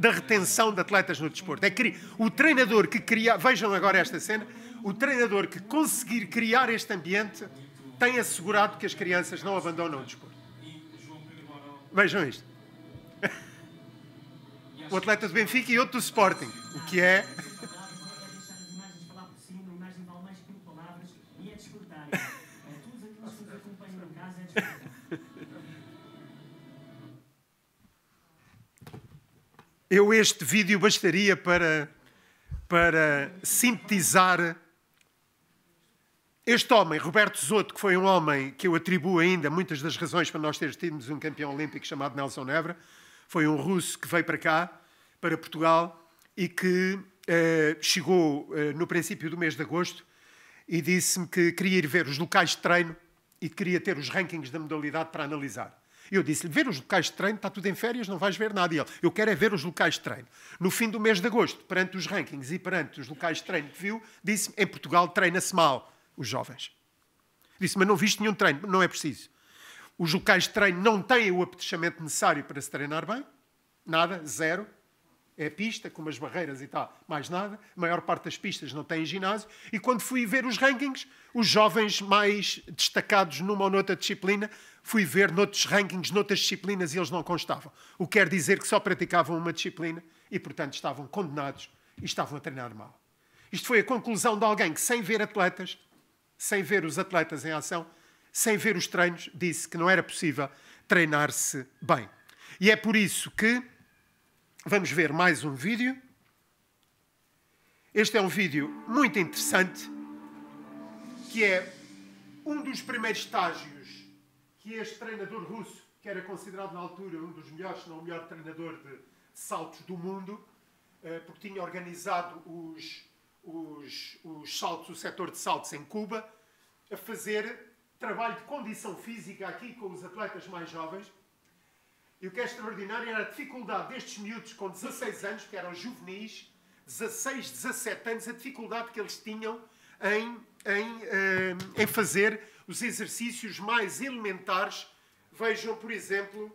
da retenção de atletas no desporto. É o treinador que cria, vejam agora esta cena, o treinador que conseguir criar este ambiente tem assegurado que as crianças não abandonam o desporto. Vejam isto. *laughs* O atleta do Benfica e outro do Sporting, o que é Eu este vídeo bastaria para, para sintetizar este homem, Roberto Zotto, que foi um homem que eu atribuo ainda muitas das razões para nós termos tido um campeão olímpico chamado Nelson Nebra, foi um russo que veio para cá, para Portugal, e que eh, chegou eh, no princípio do mês de agosto e disse-me que queria ir ver os locais de treino e queria ter os rankings da modalidade para analisar. E eu disse-lhe: ver os locais de treino, está tudo em férias, não vais ver nada. E ele: eu quero é ver os locais de treino. No fim do mês de agosto, perante os rankings e perante os locais de treino que viu, disse-me: em Portugal treina-se mal os jovens. Disse: mas não viste nenhum treino, não é preciso. Os locais de treino não têm o apetrechamento necessário para se treinar bem, nada, zero. É pista, com umas barreiras e tal, mais nada. A maior parte das pistas não tem ginásio. E quando fui ver os rankings, os jovens mais destacados numa ou noutra disciplina fui ver noutros rankings, noutras disciplinas, e eles não constavam. O que quer dizer que só praticavam uma disciplina e, portanto, estavam condenados e estavam a treinar mal. Isto foi a conclusão de alguém que, sem ver atletas, sem ver os atletas em ação, sem ver os treinos, disse que não era possível treinar-se bem. E é por isso que vamos ver mais um vídeo. Este é um vídeo muito interessante, que é um dos primeiros estágios que este treinador russo, que era considerado na altura um dos melhores, se não o melhor treinador de saltos do mundo, eh, porque tinha organizado os, os, os saltos, o setor de saltos em Cuba, a fazer trabalho de condição física aqui com os atletas mais jovens. E o que é extraordinário era a dificuldade destes miúdos com 16 anos, que eram juvenis, 16, 17 anos, a dificuldade que eles tinham em, em, eh, em fazer os exercícios mais elementares. Vejam, por exemplo,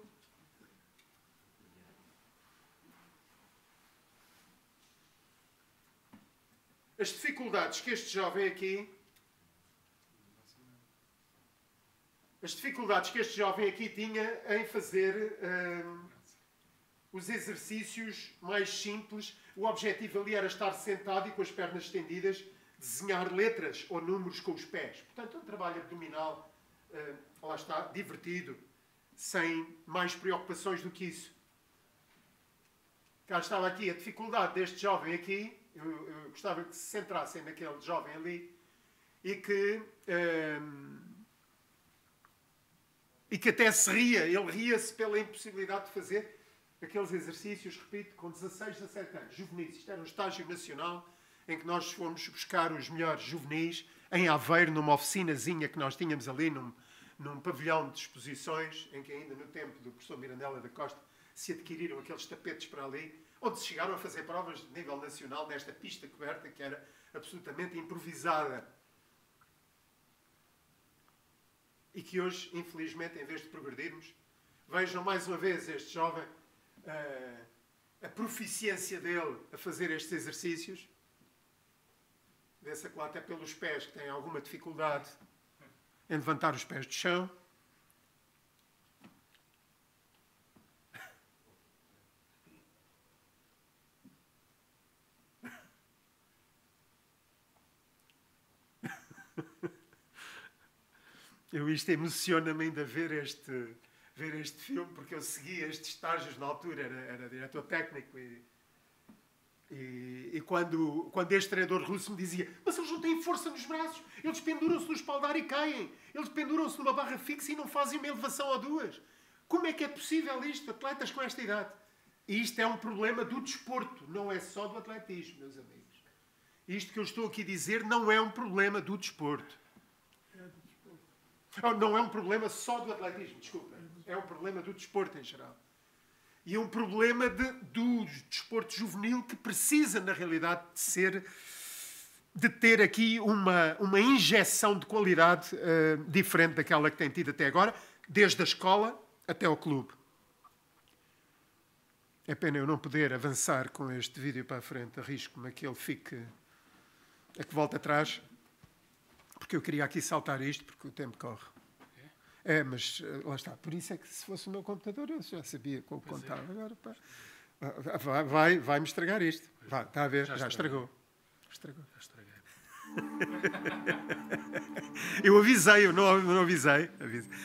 as dificuldades que este jovem aqui as dificuldades que este jovem aqui tinha em fazer hum, os exercícios mais simples. O objetivo ali era estar sentado e com as pernas estendidas desenhar letras ou números com os pés. Portanto, é um trabalho abdominal, uh, lá está, divertido, sem mais preocupações do que isso. Cá estava aqui a dificuldade deste jovem aqui, eu, eu gostava que se centrassem naquele jovem ali, e que, um, ehm, e que até se ria, ele ria-se pela impossibilidade de fazer aqueles exercícios, repito, com 16, 17 anos, juvenis, isto era um estágio nacional, em que nós fomos buscar os melhores juvenis em Aveiro, numa oficinazinha que nós tínhamos ali, num, num pavilhão de exposições, em que ainda no tempo do professor Mirandela da Costa se adquiriram aqueles tapetes para ali, onde se chegaram a fazer provas de nível nacional nesta pista coberta que era absolutamente improvisada. E que hoje, infelizmente, em vez de progredirmos, vejam mais uma vez este jovem, eh, a proficiência dele a fazer estes exercícios Vê-se que até pelos pés que têm alguma dificuldade em levantar os pés do chão. *laughs* Eu isto emociona-me ainda ver este, ver este filme, porque eu segui estes estágios na altura, era, era diretor técnico e e, e, quando, quando este treinador russo me dizia mas eles não têm força nos braços, eles penduram-se no espaldar e caem, eles penduram-se numa barra fixa e não fazem uma elevação ou duas. Como é que é possível isto, atletas com esta idade? E isto é um problema do desporto, não é só do atletismo, meus amigos. Isto que eu estou aqui a dizer não é um problema do desporto. É do desporto. Não é um problema só do atletismo, desculpa. É um problema do desporto em geral e é um problema de, do desporto juvenil que precisa, na realidade, de ser de ter aqui uma, uma injeção de qualidade uh, diferente daquela que tem tido até agora, desde a escola até ao clube. É pena eu não poder avançar com este vídeo para a frente, arrisco-me a que ele fique, a que volte atrás, porque eu queria aqui saltar isto, porque o tempo corre. É, mas eh, lá está. Por isso é que se fosse o meu computador, eu já sabia como pois é. contava. É. Agora, pá, ah, vai, vai, vai me estragar isto. Vai, está a ver? Já, já estragou. Estragou. Já estraguei. *laughs* eu avisei, eu não, não avisei. avisei.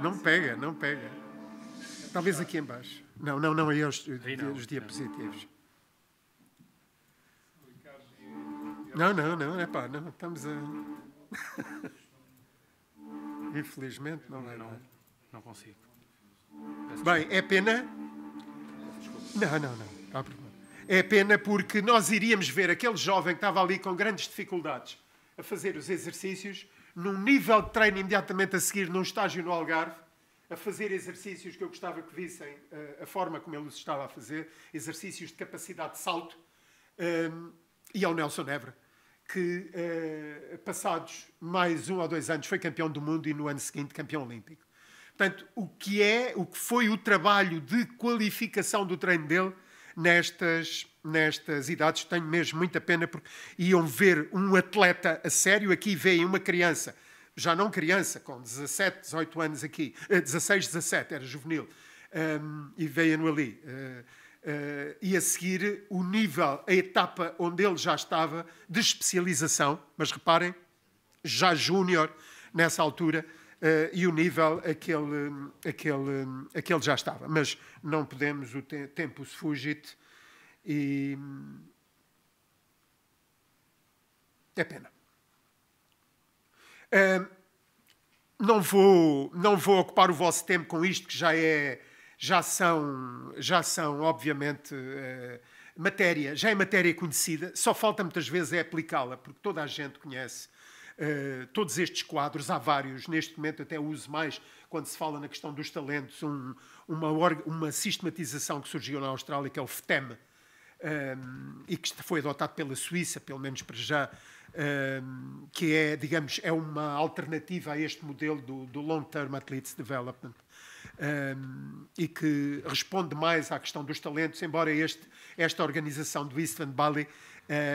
Não pega, não pega. Talvez aqui embaixo. Não, não, não, aí é os, os diapositivos. Não, não, não, é pá, não, estamos a. *laughs* Infelizmente não não, é, é? não consigo. Bem, é pena? Não, não, não. É pena porque nós iríamos ver aquele jovem que estava ali com grandes dificuldades a fazer os exercícios, num nível de treino imediatamente a seguir, num estágio no Algarve, a fazer exercícios que eu gostava que vissem eh, a forma como ele os estava a fazer, exercícios de capacidade de salto, um, eh, e ao Nelson Évora que, eh, passados mais um ou dois anos, foi campeão do mundo e no ano seguinte campeão olímpico. Portanto, o que é, o que foi o trabalho de qualificação do treino dele nestas, nestas idades, tenho mesmo muita pena porque iam ver um atleta a sério, aqui veem uma criança, já não criança, com 17, 18 anos aqui, 16, eh, 17, era juvenil, um, ehm, e veem-no ali. Uh, Uh, e a seguir o nível, a etapa onde ele já estava de especialização, mas reparem, já júnior nessa altura, uh, e o nível aquele aquele aquele já estava. Mas não podemos, o te tempo se fugit e. É pena. Uh, não, vou, não vou ocupar o vosso tempo com isto, que já é já são, já são obviamente, eh, matéria, já é matéria conhecida, só falta muitas vezes é aplicá-la, porque toda a gente conhece Uh, todos estes quadros, há vários, neste momento até uso mais quando se fala na questão dos talentos, um, uma, uma, sistematização que surgiu na Austrália, que é o FTEM, um, eh, e que foi adotado pela Suíça, pelo menos para já, um, que é, digamos, é uma alternativa a este modelo do, do Long Term Athletes Development um, e que responde mais à questão dos talentos, embora este, esta organização do Eastland Valley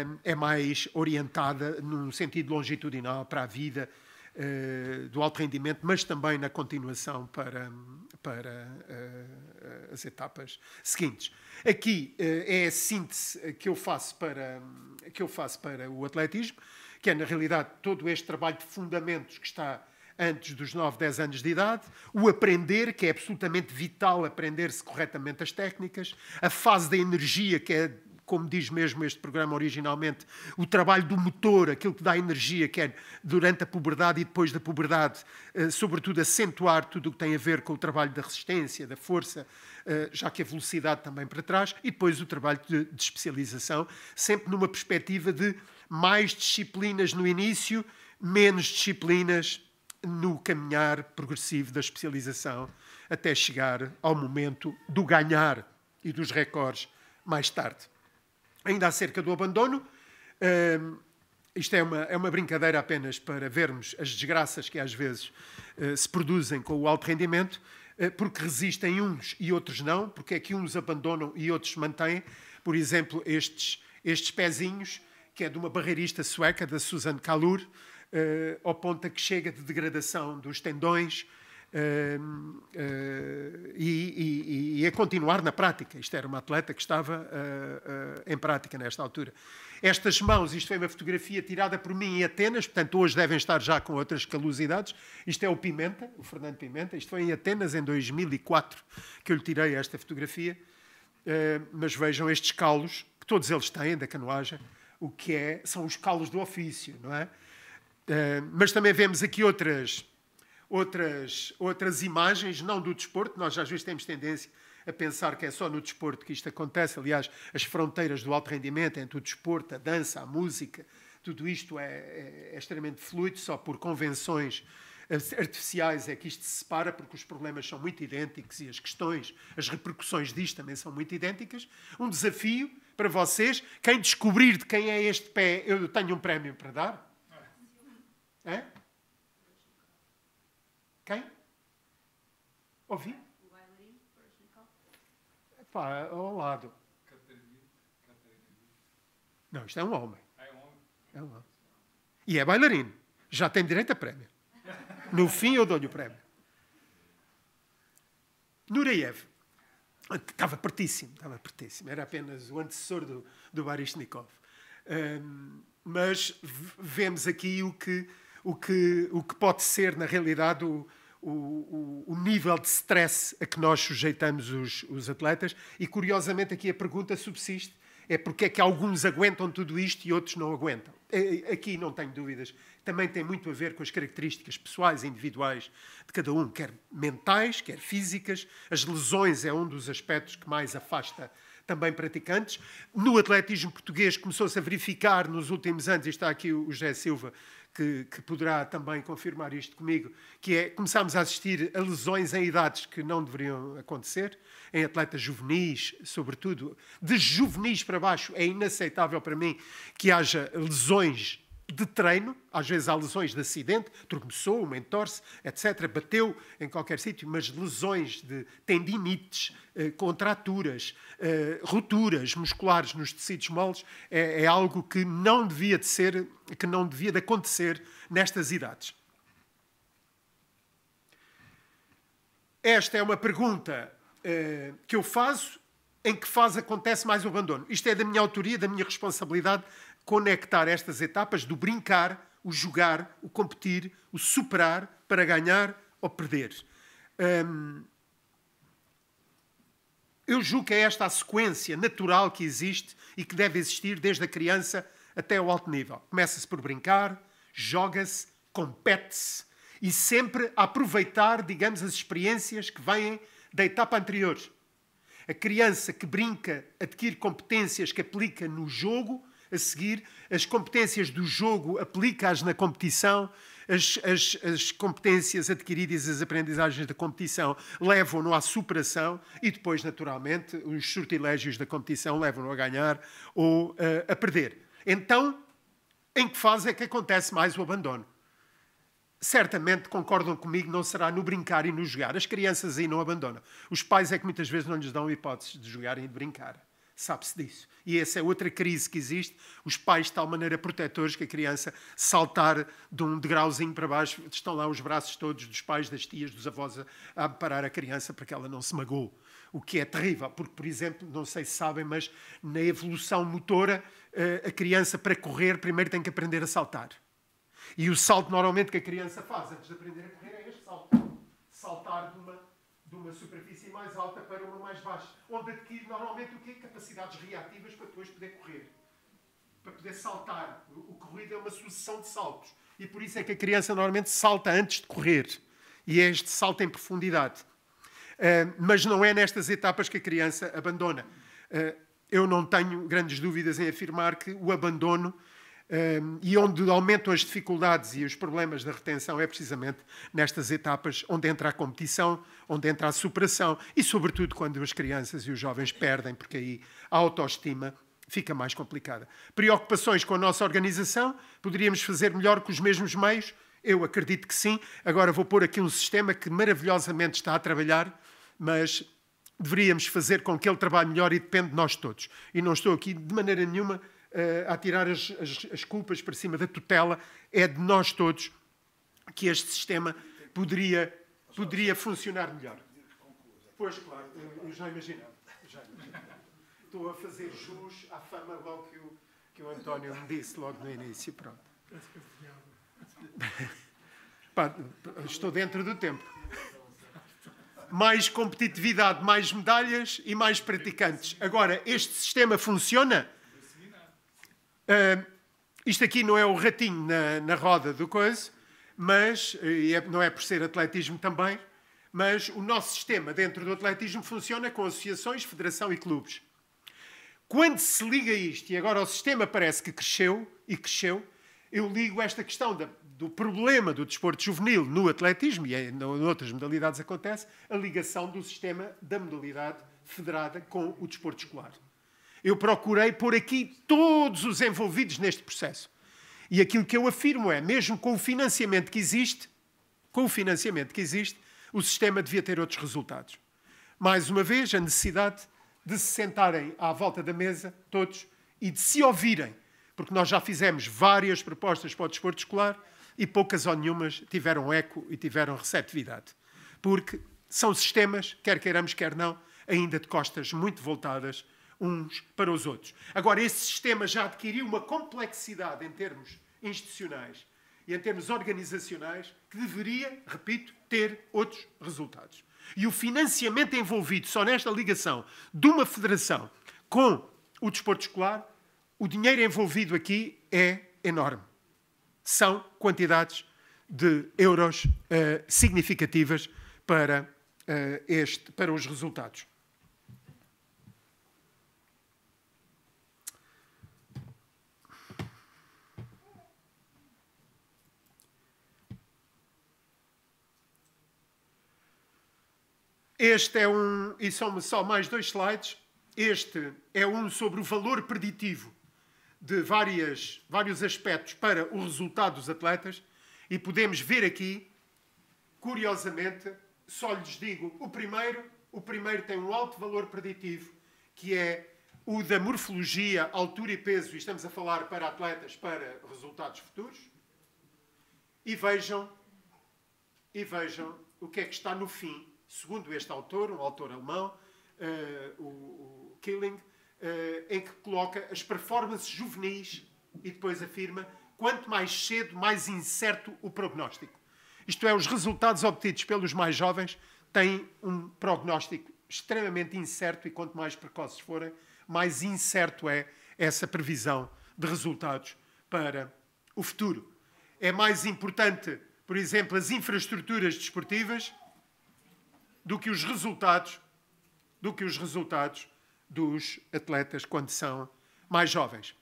um, é mais orientada num sentido longitudinal para a vida uh, do alto rendimento, mas também na continuação para, para uh, as etapas seguintes. Aqui uh, é a síntese que eu faço para, que eu faço para o atletismo, que é, na realidade, todo este trabalho de fundamentos que está antes dos 9, 10 anos de idade, o aprender, que é absolutamente vital aprender-se corretamente as técnicas, a fase da energia, que é, como diz mesmo este programa originalmente, o trabalho do motor, aquilo que dá energia, que é durante a puberdade e depois da puberdade, eh, sobretudo acentuar tudo o que tem a ver com o trabalho da resistência, da força, eh, já que a velocidade também para trás, e depois o trabalho de, de especialização, sempre numa perspectiva de mais disciplinas no início, menos disciplinas no caminhar progressivo da especialização até chegar ao momento do ganhar e dos recordes mais tarde. Ainda acerca do abandono, uh, isto é uma, é uma brincadeira apenas para vermos as desgraças que às vezes uh, se produzem com o alto rendimento, uh, porque resistem uns e outros não, porque é que uns abandonam e outros mantêm. Por exemplo, estes, estes pezinhos, que é de uma barreirista sueca, da Susanne Kalur, eh, ao ponto a que chega de degradação dos tendões eh, eh, e, e, e, a continuar na prática. Isto era uma atleta que estava eh, em prática nesta altura. Estas mãos, isto foi uma fotografia tirada por mim em Atenas, portanto hoje devem estar já com outras calosidades. Isto é o Pimenta, o Fernando Pimenta. Isto foi em Atenas em 2004 que eu lhe tirei esta fotografia. mas vejam estes calos, que todos eles têm da canoagem, o que é, são os calos do ofício, não é? Eh, mas também vemos aqui outras, outras, outras imagens, não do desporto, nós às vezes temos tendência a pensar que é só no desporto que isto acontece. Aliás, as fronteiras do alto rendimento entre o desporto, a dança, a música, tudo isto é, é, é extremamente fluido, só por convenções artificiais é que isto se separa, porque os problemas são muito idênticos e as questões, as repercussões disto também são muito idênticas. Um desafio para vocês, quem descobrir de quem é este pé, eu tenho um prémio para dar. É? Quem? Ouvi? Pá, é ao lado. Não, isto é um homem. É um homem. E é bailarino. Já tem direito a prémio. No fim eu dou-lhe o prémio. Nureyev. Estava pertíssimo, estava pertíssimo. Era apenas o antecessor do, do Barishnikov. Um, mas vemos aqui o que o que, o que pode ser, na realidade, o, o, o, nível de stress a que nós sujeitamos os, os atletas. E, curiosamente, aqui a pergunta subsiste. É porque é que alguns aguentam tudo isto e outros não aguentam. É, aqui não tenho dúvidas. Também tem muito a ver com as características pessoais e individuais de cada um, quer mentais, quer físicas. As lesões é um dos aspectos que mais afasta também praticantes. No atletismo português começou-se a verificar nos últimos anos, e está aqui o José Silva, que, que, poderá também confirmar isto comigo, que é começámos a assistir a lesões em idades que não deveriam acontecer, em atletas juvenis, sobretudo, de juvenis para baixo, é inaceitável para mim que haja lesões de treino, às vezes há lesões de acidente, tropeçou, uma entorce, etc., bateu em qualquer sítio, mas lesões de tendinites, eh, contraturas, eh, roturas musculares nos tecidos moles é, é, algo que não devia de ser, que não devia de acontecer nestas idades. Esta é uma pergunta eh, que eu faço, em que fase acontece mais o abandono. Isto é da minha autoria, da minha responsabilidade conectar estas etapas do brincar, o jogar, o competir, o superar para ganhar ou perder. Hum, eu julgo que é esta a sequência natural que existe e que deve existir desde a criança até ao alto nível. Começa-se por brincar, joga-se, compete-se e sempre aproveitar, digamos, as experiências que vêm da etapa anterior. A criança que brinca adquire competências que aplica no jogo a seguir, as competências do jogo aplica-as na competição, as, as, as, competências adquiridas, as aprendizagens da competição levam-no à superação e depois, naturalmente, os sortilégios da competição levam-no a ganhar ou uh, a perder. Então, em que fase é que acontece mais o abandono? certamente concordam comigo, não será no brincar e no jogar. As crianças aí não abandonam. Os pais é que muitas vezes não lhes dão hipóteses de jogar e de brincar sabe-se disso. E essa é outra crise que existe, os pais de tal maneira protetores que a criança saltar de um degrauzinho para baixo, estão lá os braços todos dos pais, das tias, dos avós a, parar amparar a criança para que ela não se magoe. O que é terrível, porque, por exemplo, não sei se sabem, mas na evolução motora, eh, a criança para correr primeiro tem que aprender a saltar. E o salto normalmente que a criança faz antes de aprender a correr é este salto. Saltar de uma de uma superfície mais alta para uma mais baixa, onde adquire normalmente o quê? Capacidades reativas para depois poder correr, para poder saltar. O corrido é uma sucessão de saltos. E por isso é que a criança normalmente salta antes de correr. E é este salto em profundidade. Ah, mas não é nestas etapas que a criança abandona. Ah, eu não tenho grandes dúvidas em afirmar que o abandono e onde aumentam as dificuldades e os problemas da retenção é precisamente nestas etapas onde entra a competição, onde entra a superação e, sobretudo, quando as crianças e os jovens perdem, porque aí a autoestima fica mais complicada. Preocupações com a nossa organização? Poderíamos fazer melhor com os mesmos meios? Eu acredito que sim. Agora vou pôr aqui um sistema que maravilhosamente está a trabalhar, mas deveríamos fazer com que ele trabalhe melhor e depende de nós todos. E não estou aqui de maneira nenhuma eh, a tirar as, as, as culpas para cima da tutela é de nós todos que este sistema poderia, poderia funcionar melhor. Pois, claro, eu já imaginava. Já Estou a fazer jus à fama logo que o, que o António me disse logo no início. Pronto. estou dentro do tempo. Mais competitividade, mais medalhas e mais praticantes. Agora, este sistema funciona? isto aqui não é o ratinho na, na roda do coisa, mas, é, não é por ser atletismo também, mas o nosso sistema dentro do atletismo funciona com associações, federação e clubes. Quando se liga isto, e agora o sistema parece que cresceu, e cresceu, eu ligo esta questão da, do problema do desporto juvenil no atletismo, e é, em outras modalidades acontece, a ligação do sistema da modalidade federada com o desporto escolar eu procurei pôr aqui todos os envolvidos neste processo. E aquilo que eu afirmo é, mesmo com o financiamento que existe, com o financiamento que existe, o sistema devia ter outros resultados. Mais uma vez, a necessidade de se sentarem à volta da mesa, todos, e de se ouvirem, porque nós já fizemos várias propostas para o desporto escolar e poucas ou nenhumas tiveram eco e tiveram receptividade. Porque são sistemas, quer queiramos, quer não, ainda de costas muito voltadas uns para os outros. Agora, esse sistema já adquiriu uma complexidade em termos institucionais e em termos organizacionais que deveria, repito, ter outros resultados. E o financiamento envolvido só nesta ligação de uma federação com o desporto escolar, o dinheiro envolvido aqui é enorme. São quantidades de euros uh, significativas para, uh, este, para os resultados. Este é um, e são só mais dois slides, este é um sobre o valor preditivo de várias, vários aspectos para o resultado dos atletas e podemos ver aqui, curiosamente, só lhes digo, o primeiro, o primeiro tem um alto valor preditivo, que é o da morfologia, altura e peso, e estamos a falar para atletas para resultados futuros. E vejam, e vejam o que é que está no fim segundo este autor, um autor alemão, uh, o, o, Killing, uh, em que coloca as performances juvenis e depois afirma quanto mais cedo, mais incerto o prognóstico. Isto é, os resultados obtidos pelos mais jovens têm um prognóstico extremamente incerto e quanto mais precoces forem, mais incerto é essa previsão de resultados para o futuro. É mais importante, por exemplo, as infraestruturas desportivas do que os resultados do que os resultados dos atletas quando são mais jovens.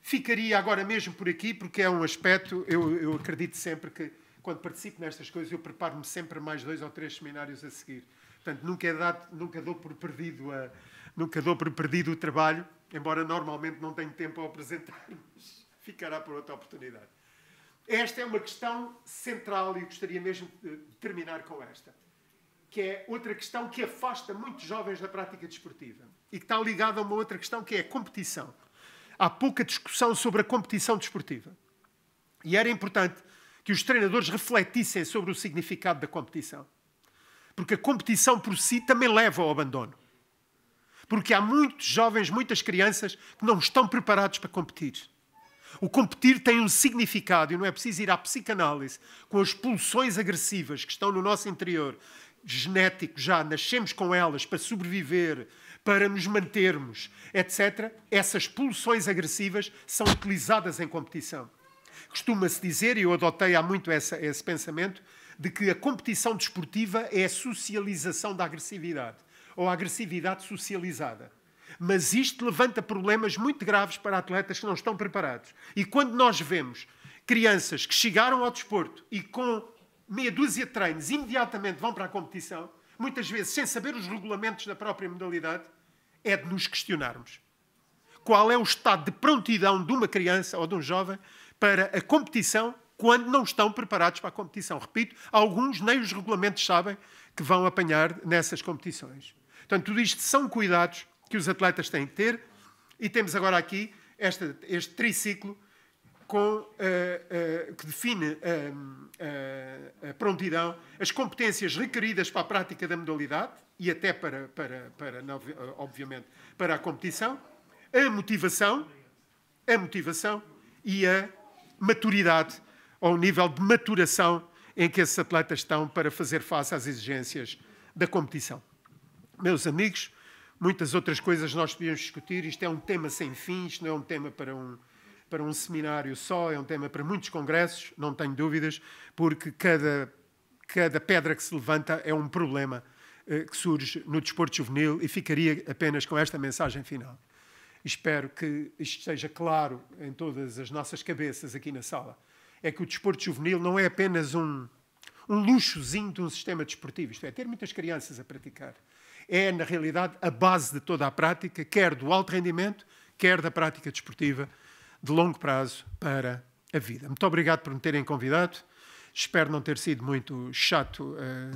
Ficaria agora mesmo por aqui, porque é um aspecto, eu, eu acredito sempre que, quando participo nestas coisas, eu preparo-me sempre mais dois ou três seminários a seguir. Portanto, nunca, é dado, nunca, dou por perdido a, nunca dou por perdido o trabalho, embora normalmente não tenho tempo a apresentar, *laughs* mas ficará por outra oportunidade. Esta é uma questão central e gostaria mesmo de terminar com esta que é outra questão que afasta muitos jovens da prática desportiva e que está ligada a uma outra questão que é a competição. Há pouca discussão sobre a competição desportiva. E era importante que os treinadores refletissem sobre o significado da competição. Porque a competição por si também leva ao abandono. Porque há muitos jovens, muitas crianças que não estão preparados para competir. O competir tem um significado e não é preciso ir à psicanálise com as pulsões agressivas que estão no nosso interior genético já, nascemos com elas para sobreviver, para nos mantermos, etc., essas pulsões agressivas são utilizadas em competição. Costuma-se dizer, e eu adotei há muito essa, esse pensamento, de que a competição desportiva é a socialização da agressividade, ou a agressividade socializada. Mas isto levanta problemas muito graves para atletas que não estão preparados. E quando nós vemos crianças que chegaram ao desporto e com meia dúzia de treinos imediatamente vão para a competição, muitas vezes sem saber os regulamentos da própria modalidade, é de nos questionarmos. Qual é o estado de prontidão de uma criança ou de um jovem para a competição quando não estão preparados para a competição? Repito, alguns nem os regulamentos sabem que vão apanhar nessas competições. Portanto, tudo isto são cuidados que os atletas têm que ter e temos agora aqui este, este triciclo com, uh, uh, que define a, ehm, eh, a prontidão, as competências requeridas para a prática da modalidade e até para, para, para, obviamente, para a competição, a motivação, a motivação e a maturidade, ou o nível de maturação em que esses atletas estão para fazer face às exigências da competição. Meus amigos, muitas outras coisas nós podíamos discutir, isto é um tema sem fim, isto não é um tema para um, para um seminário só, é um tema para muitos congressos, não tenho dúvidas, porque cada, cada pedra que se levanta é um problema eh, que surge no desporto juvenil e ficaria apenas com esta mensagem final. Espero que isto seja claro em todas as nossas cabeças aqui na sala. É que o desporto juvenil não é apenas um, um luxozinho de um sistema desportivo, isto é, ter muitas crianças a praticar. É, na realidade, a base de toda a prática, quer do alto rendimento, quer da prática desportiva de longo prazo para a vida. Muito obrigado por me terem convidado. Espero não ter sido muito chato, eh,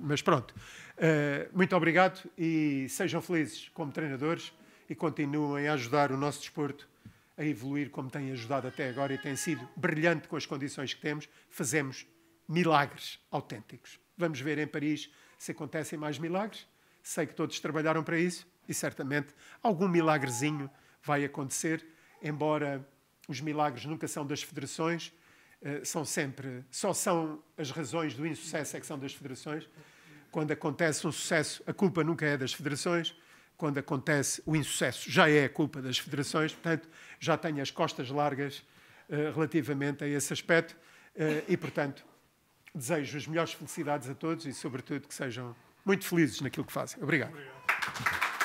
mas pronto. Eh, muito obrigado e sejam felizes como treinadores e continuem a ajudar o nosso desporto a evoluir como tem ajudado até agora e tem sido brilhante com as condições que temos. Fazemos milagres autênticos. Vamos ver em Paris se acontecem mais milagres. Sei que todos trabalharam para isso e certamente algum milagrezinho vai acontecer embora os milagres nunca são das federações, eh, são sempre, só são as razões do insucesso é que são das federações. Quando acontece um sucesso, a culpa nunca é das federações. Quando acontece o insucesso, já é a culpa das federações. Portanto, já tenho as costas largas eh, relativamente a esse aspecto. Eh, e, portanto, desejo as melhores felicidades a todos e, sobretudo, que sejam muito felizes naquilo que fazem. Obrigado. Obrigado.